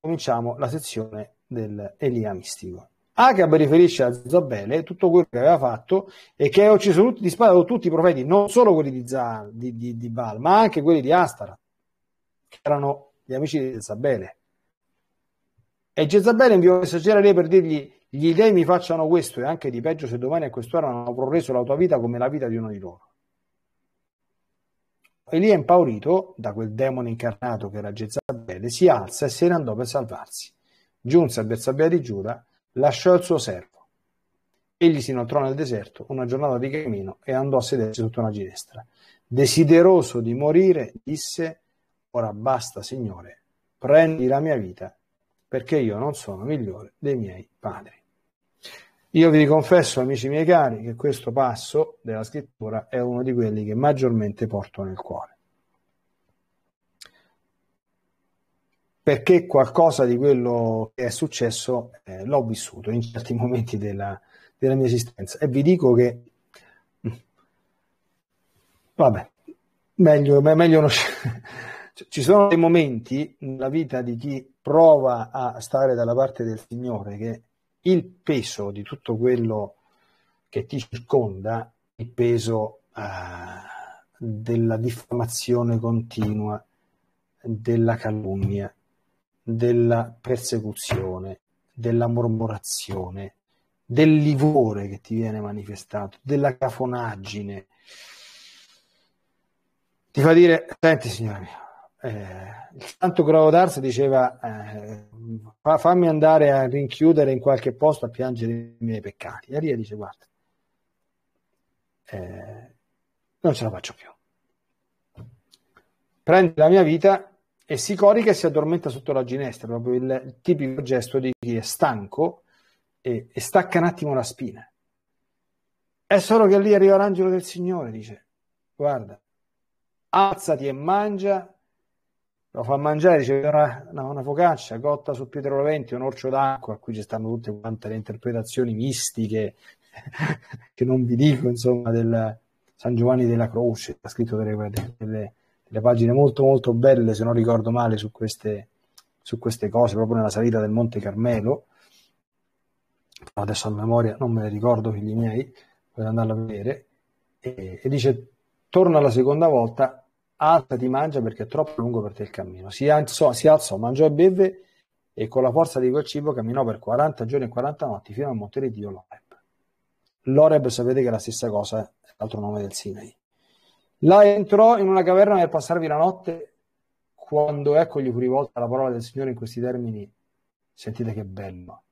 cominciamo la sezione dell'Elia mistico. Acabe riferisce a Zabele tutto quello che aveva fatto e che aveva ucciso tutti, di tutti i profeti, non solo quelli di, Zan, di, di, di Baal, ma anche quelli di Astara, che erano gli amici di Zabele. E Jezabel inviò un messaggero a lei per dirgli gli dei mi facciano questo e anche di peggio se domani a quest'ora hanno proreso la tua vita come la vita di uno di loro. Elia impaurito da quel demone incarnato che era Gezzabele si alza e se ne andò per salvarsi. Giunse a Bersabea di Giuda, lasciò il suo servo. Egli si inoltrò nel deserto una giornata di cammino e andò a sedersi sotto una ginestra. Desideroso di morire, disse: Ora basta, Signore, prendi la mia vita, perché io non sono migliore dei miei padri. Io vi confesso, amici miei cari, che questo passo della scrittura è uno di quelli che maggiormente porto nel cuore. Perché qualcosa di quello che è successo eh, l'ho vissuto in certi *laughs* momenti della, della mia esistenza. E vi dico che, mm, vabbè, meglio, meglio non... *laughs* ci sono dei momenti nella vita di chi prova a stare dalla parte del Signore che il peso di tutto quello che ti circonda, il peso eh, della diffamazione continua, della calunnia, della persecuzione, della mormorazione, del livore che ti viene manifestato, della cafonaggine. Ti fa dire, senti signore mio, eh, il santo d'Ars diceva eh, fammi andare a rinchiudere in qualche posto a piangere i miei peccati. E Elia dice guarda, eh, non ce la faccio più. Prende la mia vita e si corica e si addormenta sotto la ginestra, proprio il tipico gesto di chi è stanco e, e stacca un attimo la spina. È solo che lì arriva l'angelo del Signore, dice guarda, alzati e mangia lo fa mangiare, riceve una, una, una, focaccia, cotta su Pietro Roventi, un orcio d'acqua, qui ci stanno tutte quante le interpretazioni mistiche, *laughs* che non vi dico, insomma, del San Giovanni della Croce, ha scritto delle, delle, delle, pagine molto molto belle, se non ricordo male, su queste, su queste cose, proprio nella salita del Monte Carmelo, adesso a memoria non me le ricordo, figli miei, potete andarla a vedere, e, e dice, torna la seconda volta alta ti mangia perché è troppo lungo per te il cammino. Si alzò, si alzò mangiò e bevve e con la forza di quel cibo camminò per 40 giorni e 40 notti fino al monte di Dio Loreb. L'Oreb sapete che è la stessa cosa, è l'altro nome del Sinai. Là entrò in una caverna per passarvi la notte. Quando ecco gli fu rivolta la parola del Signore in questi termini, sentite che bello.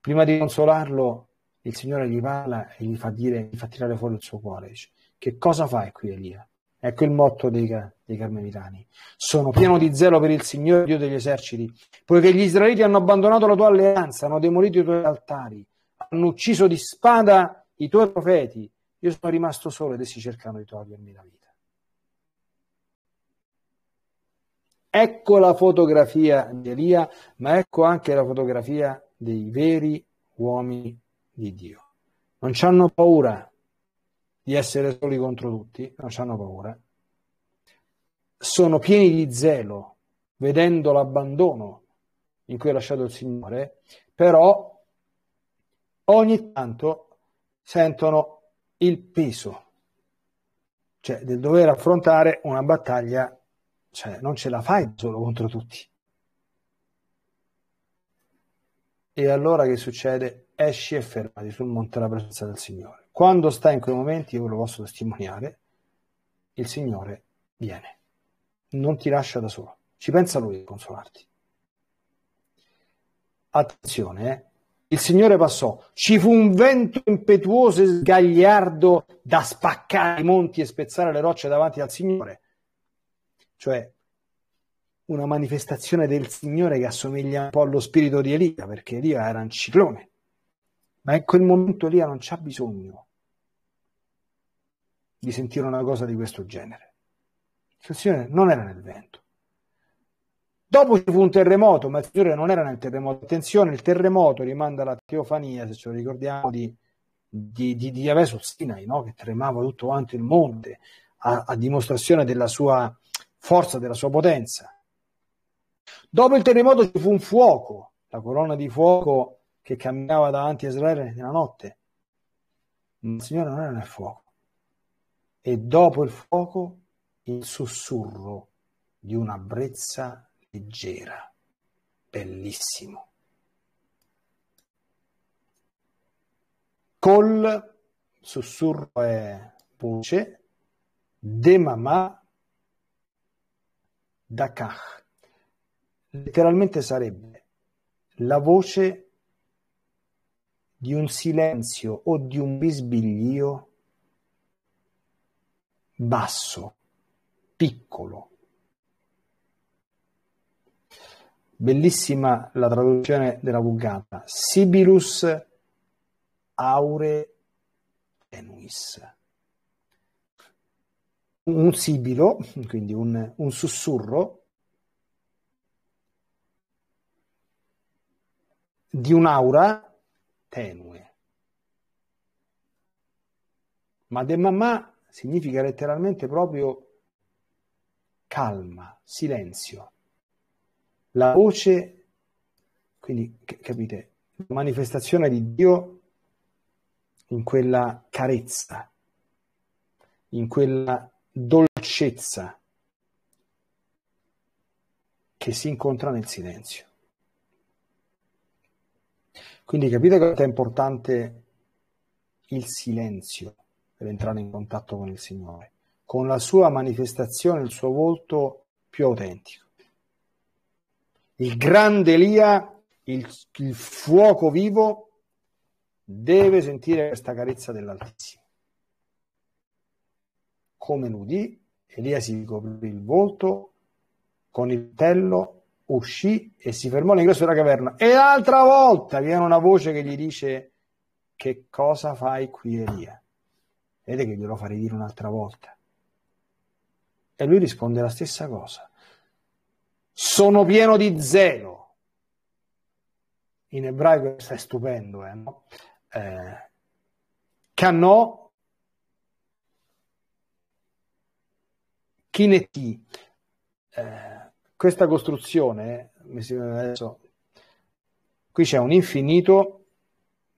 Prima di consolarlo, il Signore gli parla e gli fa, dire, gli fa tirare fuori il suo cuore. Dice, che cosa fai qui, Elia? Ecco il motto di, dei Carmelitani. Sono pieno di zelo per il Signore Dio degli eserciti, poiché gli Israeliti hanno abbandonato la tua alleanza, hanno demolito i tuoi altari, hanno ucciso di spada i tuoi profeti. Io sono rimasto solo ed essi cercano di togliermi la vita. Ecco la fotografia di Elia, ma ecco anche la fotografia dei veri uomini di Dio. Non ci hanno paura di essere soli contro tutti, non hanno paura. Sono pieni di zelo, vedendo l'abbandono in cui ha lasciato il Signore, però ogni tanto sentono il peso, cioè del dover affrontare una battaglia, cioè non ce la fai solo contro tutti. E allora che succede? Esci e fermati sul monte della presenza del Signore. Quando sta in quei momenti, io ve lo posso testimoniare, il Signore viene, non ti lascia da solo, ci pensa Lui a consolarti. Attenzione, eh? il Signore passò, ci fu un vento impetuoso e sgagliardo da spaccare i monti e spezzare le rocce davanti al Signore, cioè una manifestazione del Signore che assomiglia un po' allo spirito di Elia, perché Elia era un ciclone, ma in quel momento Elia non c'ha bisogno di sentire una cosa di questo genere. Il Signore non era nel vento. Dopo ci fu un terremoto, ma il Signore non era nel terremoto. Attenzione, il terremoto rimanda alla teofania, se ce lo ricordiamo, di, di, di, di Yahweh Sinai, no? che tremava tutto quanto il monte, a, a dimostrazione della sua forza, della sua potenza. Dopo il terremoto ci fu un fuoco, la colonna di fuoco che camminava davanti a Israele nella notte. Il Signore non era nel fuoco e dopo il fuoco il sussurro di una brezza leggera, bellissimo. Col sussurro è voce, de mamà kach. Letteralmente sarebbe la voce di un silenzio o di un bisbiglio basso, piccolo. Bellissima la traduzione della Vulgata. Sibilus aure tenuis. Un sibilo, quindi un, un sussurro di un'aura tenue. Ma de mamma significa letteralmente proprio calma, silenzio. La voce, quindi capite, la manifestazione di Dio in quella carezza, in quella dolcezza che si incontra nel silenzio. Quindi capite quanto è importante il silenzio per entrare in contatto con il Signore, con la sua manifestazione, il suo volto più autentico. Il grande Elia, il, il fuoco vivo, deve sentire questa carezza dell'Altissimo. Come l'udì, Elia si ricoprì il volto con il tello, uscì e si fermò all'ingresso della caverna. E l'altra volta viene una voce che gli dice: Che cosa fai qui, Elia? vede che glielo farei dire un'altra volta. E lui risponde la stessa cosa. Sono pieno di zelo. In ebraico questo è stupendo, eh, no? eh, Cannò Kineti. Eh, questa costruzione, adesso, qui c'è un infinito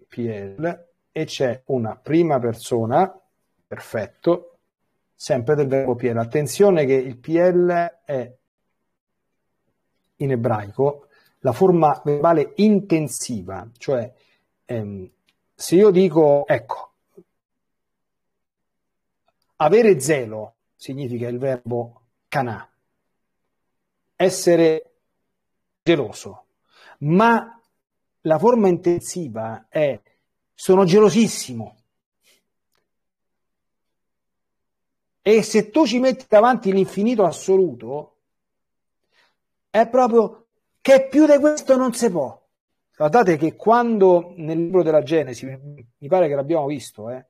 PL e c'è una prima persona perfetto, sempre del verbo PL. Attenzione che il PL è in ebraico la forma verbale intensiva, cioè ehm, se io dico, ecco, avere zelo significa il verbo canà, essere geloso, ma la forma intensiva è sono gelosissimo, E se tu ci metti davanti l'infinito assoluto, è proprio che più di questo non si può. Guardate che quando nel libro della Genesi, mi pare che l'abbiamo visto, eh,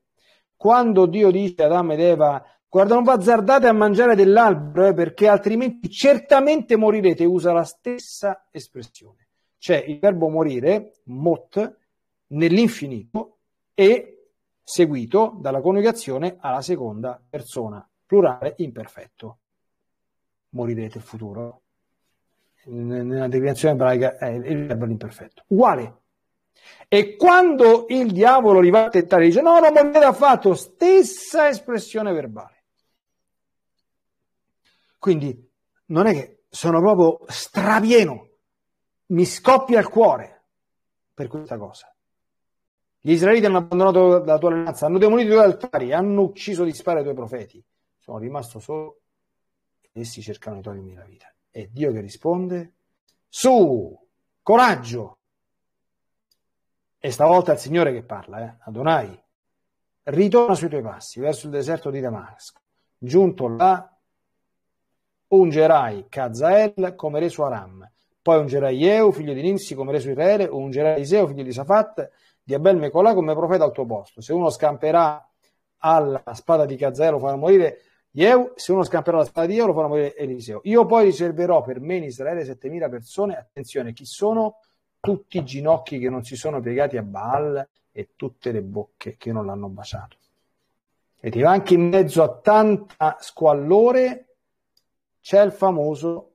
quando Dio dice ad Adamo ed Eva, guarda non v'azzardate a mangiare dell'albero eh, perché altrimenti certamente morirete, usa la stessa espressione. C'è cioè, il verbo morire, mot, nell'infinito e seguito dalla coniugazione alla seconda persona, plurale imperfetto. Morirete il futuro. Nella declinazione ebraica è il verbo imperfetto. Uguale. E quando il diavolo li va a tentare, dice no, non morirete affatto, stessa espressione verbale. Quindi non è che sono proprio strapieno, mi scoppia il cuore per questa cosa. Gli israeliti hanno abbandonato la tua alleanza, hanno demolito i tuoi altari, hanno ucciso di spara i tuoi profeti. Sono rimasto solo essi cercano di togliermi la vita. E Dio che risponde, su, coraggio! E stavolta è il Signore che parla, eh? Adonai, ritorna sui tuoi passi verso il deserto di Damasco. Giunto là, ungerai Kazael come re su Aram, poi ungerai Eu, figlio di Ninsi, come re su Israele, ungerai Iseo, figlio di Safat, di Abel Mecolà come profeta al tuo posto. Se uno scamperà alla spada di Cazzè lo farà morire Yehu, se uno scamperà la spada di Yehu lo farà morire Eliseo. Io poi riserverò per me in Israele 7.000 persone, attenzione, chi sono tutti i ginocchi che non si sono piegati a Baal e tutte le bocche che non l'hanno baciato. E ti va anche in mezzo a tanta squallore, c'è il famoso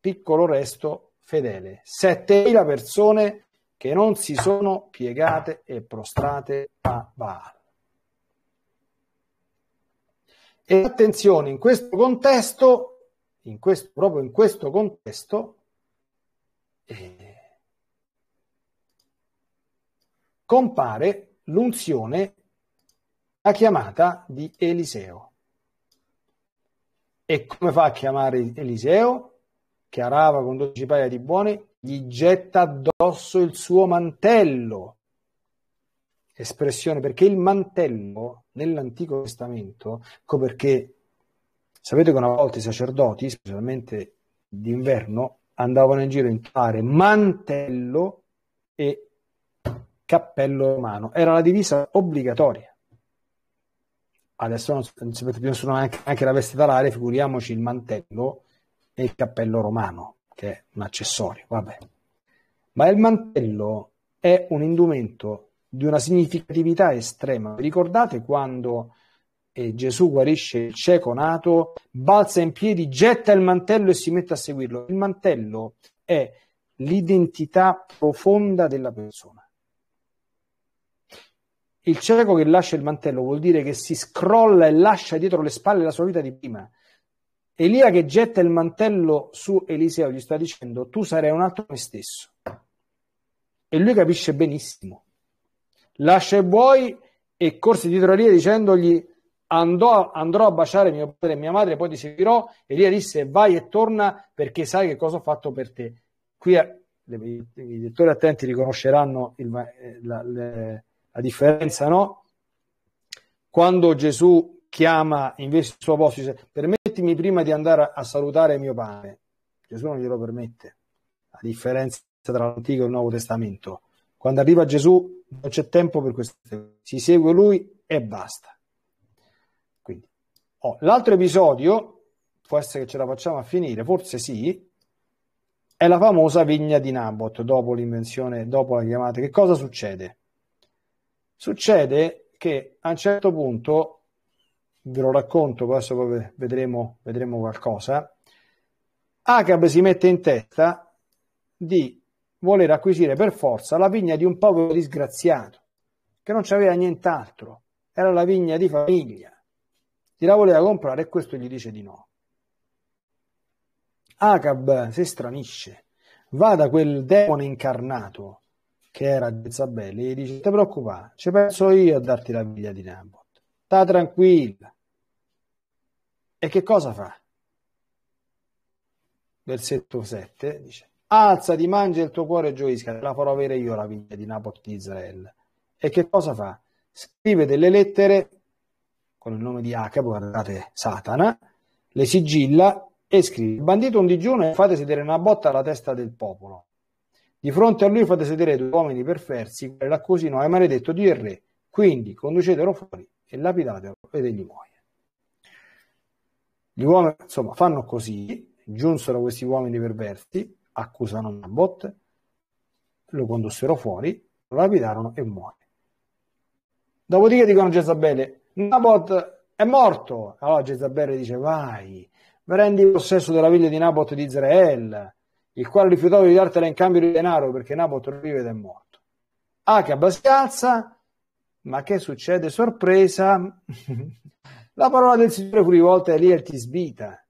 piccolo resto fedele. 7.000 persone che non si sono piegate e prostrate a Baal. E attenzione, in questo contesto, in questo, proprio in questo contesto, eh, compare l'unzione, la chiamata di Eliseo. E come fa a chiamare Eliseo, che arava con 12 paia di buoni? Gli getta addosso il suo mantello. Espressione perché il mantello nell'Antico Testamento, ecco perché sapete che una volta i sacerdoti, specialmente d'inverno, andavano in giro a imparare mantello e cappello romano. Era la divisa obbligatoria. Adesso non, si mette più nessuno neanche la veste talare, figuriamoci il mantello e il cappello romano che è un accessorio, vabbè. Ma il mantello è un indumento di una significatività estrema. Ricordate quando eh, Gesù guarisce il cieco nato, balza in piedi, getta il mantello e si mette a seguirlo. Il mantello è l'identità profonda della persona. Il cieco che lascia il mantello vuol dire che si scrolla e lascia dietro le spalle la sua vita di prima Elia che getta il mantello su Eliseo gli sta dicendo tu sarai un altro me stesso. E lui capisce benissimo. Lascia i buoi e corse dietro Elia dicendogli andò, andrò a baciare mio padre e mia madre, poi ti seguirò. Elia disse vai e torna perché sai che cosa ho fatto per te. Qui eh, i, lettori attenti riconosceranno il, eh, la, la, la, differenza, no? Quando Gesù chiama invece il suo posto, dice, per me permettimi prima di andare a salutare mio padre. Gesù non glielo permette, la differenza tra l'Antico e il Nuovo Testamento. Quando arriva Gesù non c'è tempo per queste cose, si segue lui e basta. Quindi, oh, l'altro episodio, può essere che ce la facciamo a finire, forse sì, è la famosa vigna di Nabot dopo l'invenzione, dopo la chiamata. Che cosa succede? Succede che a un certo punto ve lo racconto, adesso vedremo, vedremo qualcosa. Acab si mette in testa di voler acquisire per forza la vigna di un povero disgraziato che non c'aveva nient'altro, era la vigna di famiglia, gliela voleva comprare e questo gli dice di no. Acab si stranisce, va da quel demone incarnato che era Jezabel e gli dice: Ti preoccupare, ci penso io a darti la vigna di Nabo sta tranquilla. E che cosa fa? Versetto 7 dice, alzati, mangia il tuo cuore e gioisca, te la farò avere io la vigna di Napoli di Israele. E che cosa fa? Scrive delle lettere con il nome di Acabo, guardate, Satana, le sigilla e scrive, bandito un digiuno e fate sedere una botta alla testa del popolo. Di fronte a lui fate sedere due uomini perversi, l'accusino è maledetto Dio e re, quindi conducetelo fuori e lapidatelo ed egli muoia. Gli uomini, insomma, fanno così, giunsero questi uomini perversi, accusano Nabot, lo condussero fuori, lo lapidarono e muore. Dopodiché dicono a Nabot è morto. Allora Jezabele dice, vai, prendi possesso della villa di Nabot di Israele, il quale rifiutò di dartela in cambio di denaro perché Nabot vive ed è morto. Acab si alza, ma che succede? Sorpresa! *laughs* la parola del Signore cui rivolta è lì Elia ti sbita.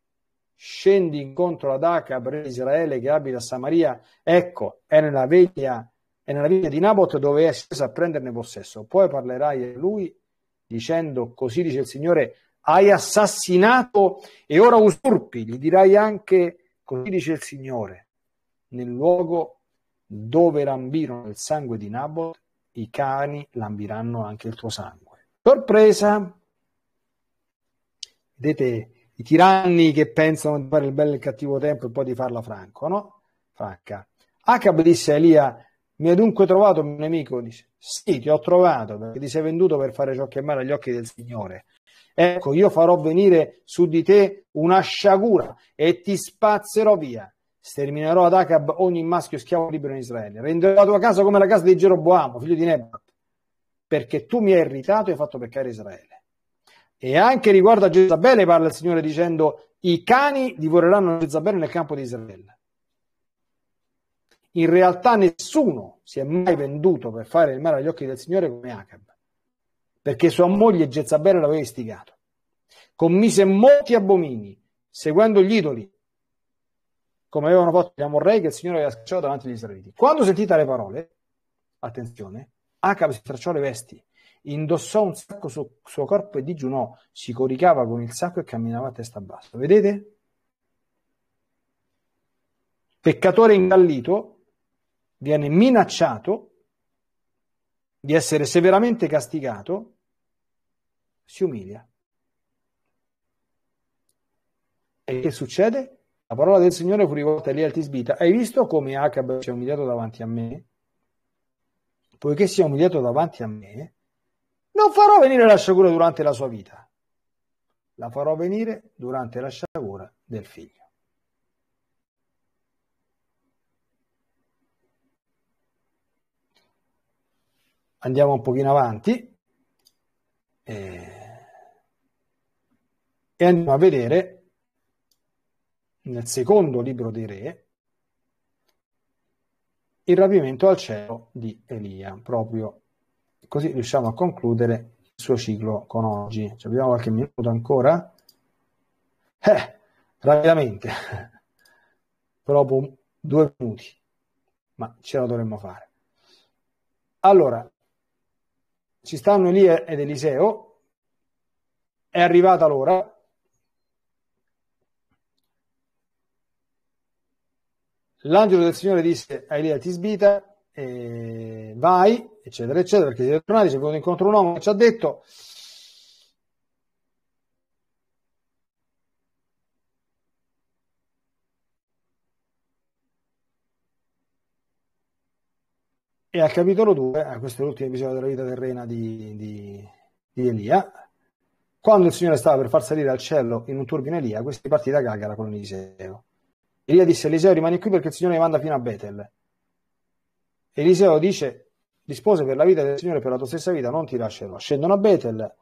Scendi incontro ad Acab, re di Israele, che abita a Samaria. Ecco, è nella veglia, è nella veglia di Nabot dove è sceso a prenderne possesso. Poi parlerai a lui dicendo, così dice il Signore, hai assassinato e ora usurpi. Gli dirai anche, così dice il Signore, nel luogo dove rambirono il sangue di Nabot i cani lambiranno anche il tuo sangue. Sorpresa! Vedete i tiranni che pensano di fare il bello e il cattivo tempo e poi di farla franco, no? Franca. Acab disse a Elia, mi hai dunque trovato un nemico? Dice, sì, ti ho trovato, perché ti sei venduto per fare ciò che è male agli occhi del Signore. Ecco, io farò venire su di te una sciagura e ti spazzerò via Sterminerò ad Acab ogni maschio schiavo libero in Israele. Renderò la tua casa come la casa di Geroboamo, figlio di Nebat, perché tu mi hai irritato e hai fatto peccare Israele. E anche riguardo a Jezabele parla il Signore dicendo i cani divoreranno Jezabele nel campo di Israele. In realtà nessuno si è mai venduto per fare il male agli occhi del Signore come Acab, perché sua moglie Jezabele l'aveva istigato. Commise molti abomini, seguendo gli idoli, come avevano fatto gli Amorrei che il Signore aveva scacciato davanti agli Israeliti. Quando sentite le parole, attenzione, Acab si tracciò le vesti, indossò un sacco sul suo corpo e digiunò, si coricava con il sacco e camminava a testa bassa. Vedete? Peccatore ingallito viene minacciato di essere severamente castigato, si umilia. E che succede? La parola del Signore fu rivolta a Elia Tisbita. Hai visto come Acab si è umiliato davanti a me? Poiché si è umiliato davanti a me, non farò venire la sciagura durante la sua vita. La farò venire durante la sciagura del figlio. Andiamo un pochino avanti eh, e andiamo a vedere nel secondo libro dei re, il rapimento al cielo di Elia, proprio così riusciamo a concludere il suo ciclo con oggi. Ci abbiamo qualche minuto ancora? Eh, rapidamente, *laughs* proprio due minuti, ma ce la dovremmo fare. Allora, ci stanno Elia ed Eliseo, è arrivata l'ora, L'angelo del Signore disse a Elia Tisbita, eh, vai, eccetera, eccetera, perché deve tornare, c'è venuto incontro un uomo che ci ha detto, E al capitolo 2, eh, questo è l'ultimo episodio della vita terrena di, di, di, Elia, quando il Signore stava per far salire al cielo in un turbine Elia, questi partì da Gagara con Eliseo. Elia disse, Eliseo rimani qui perché il Signore mi manda fino a Betel. Eliseo dice, dispose per la vita del Signore, per la tua stessa vita, non ti lascerò. Scendono a Betel,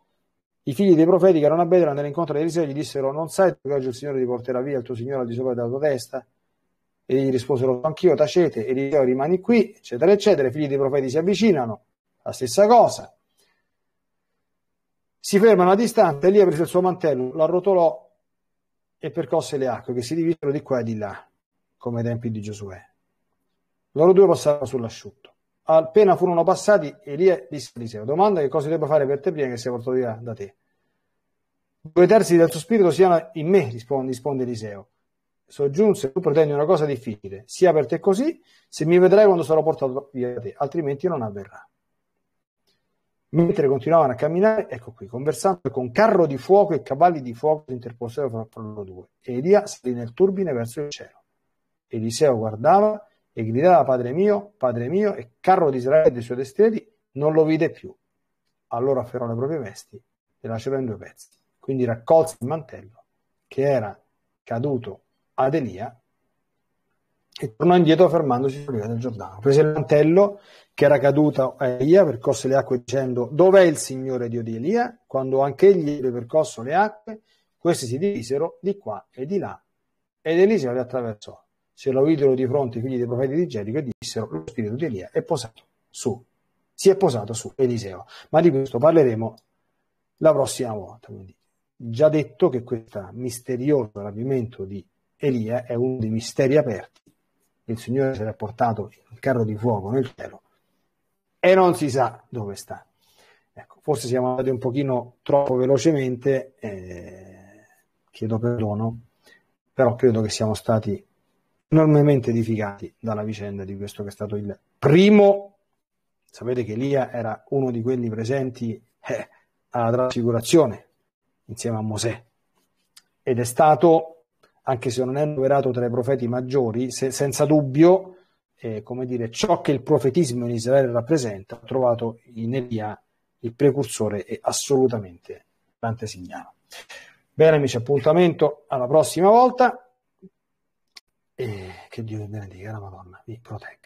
i figli dei profeti che erano a Betel nell'incontro di Eliseo gli dissero, non sai che oggi il Signore ti porterà via il tuo Signore al di sopra della tua testa? E gli risposero, anch'io, tacete, Eliseo rimani qui, eccetera, eccetera. I figli dei profeti si avvicinano, la stessa cosa. Si fermano a distanza, Elia prese il suo mantello, lo arrotolò e percosse le acque che si divisero di qua e di là, come ai tempi di Giosuè. Loro due passarono sull'asciutto. Appena furono passati, Elia disse a Eliseo, domanda che cosa debba fare per te prima che sia portato via da te. Due terzi del tuo spirito siano in me, risponde, risponde Eliseo. Soggiunse, tu pretendi una cosa difficile, sia per te così, se mi vedrai quando sarò portato via da te, altrimenti non avverrà. Mentre continuavano a camminare, ecco qui, conversando con carro di fuoco e cavalli di fuoco si interposero fra loro due. E Elia salì nel turbine verso il cielo. Eliseo guardava e gridava Padre mio, Padre mio, e carro di Israele dei suoi destrieri non lo vide più. Allora afferrò le proprie vesti e lacerò in due pezzi. Quindi raccolse il mantello che era caduto ad Elia e tornò indietro fermandosi sull'iva del Giordano. Prese il mantello che era caduto a Elia, percosse le acque dicendo dov'è il Signore Dio di Elia? Quando anch'egli percosso le acque, questi si divisero di qua e di là ed Eliseo li attraversò. Se lo videro di fronte i figli dei profeti di Gerico e dissero lo spirito di Elia è posato su, si è posato su Eliseo. Ma di questo parleremo la prossima volta. Quindi già detto che questo misterioso rapimento di Elia è uno dei misteri aperti il Signore ce l'ha portato il carro di fuoco nel cielo e non si sa dove sta. Ecco, forse siamo andati un pochino troppo velocemente, eh, chiedo perdono, però credo che siamo stati enormemente edificati dalla vicenda di questo che è stato il primo. Sapete che Elia era uno di quelli presenti eh, alla trasfigurazione insieme a Mosè ed è stato anche se non è annoverato tra i profeti maggiori, se, senza dubbio, eh, come dire, ciò che il profetismo in Israele rappresenta, ha trovato in Elia il precursore e assolutamente l'antesignano. Bene amici, appuntamento alla prossima volta e che Dio vi benedica la Madonna, vi protegga.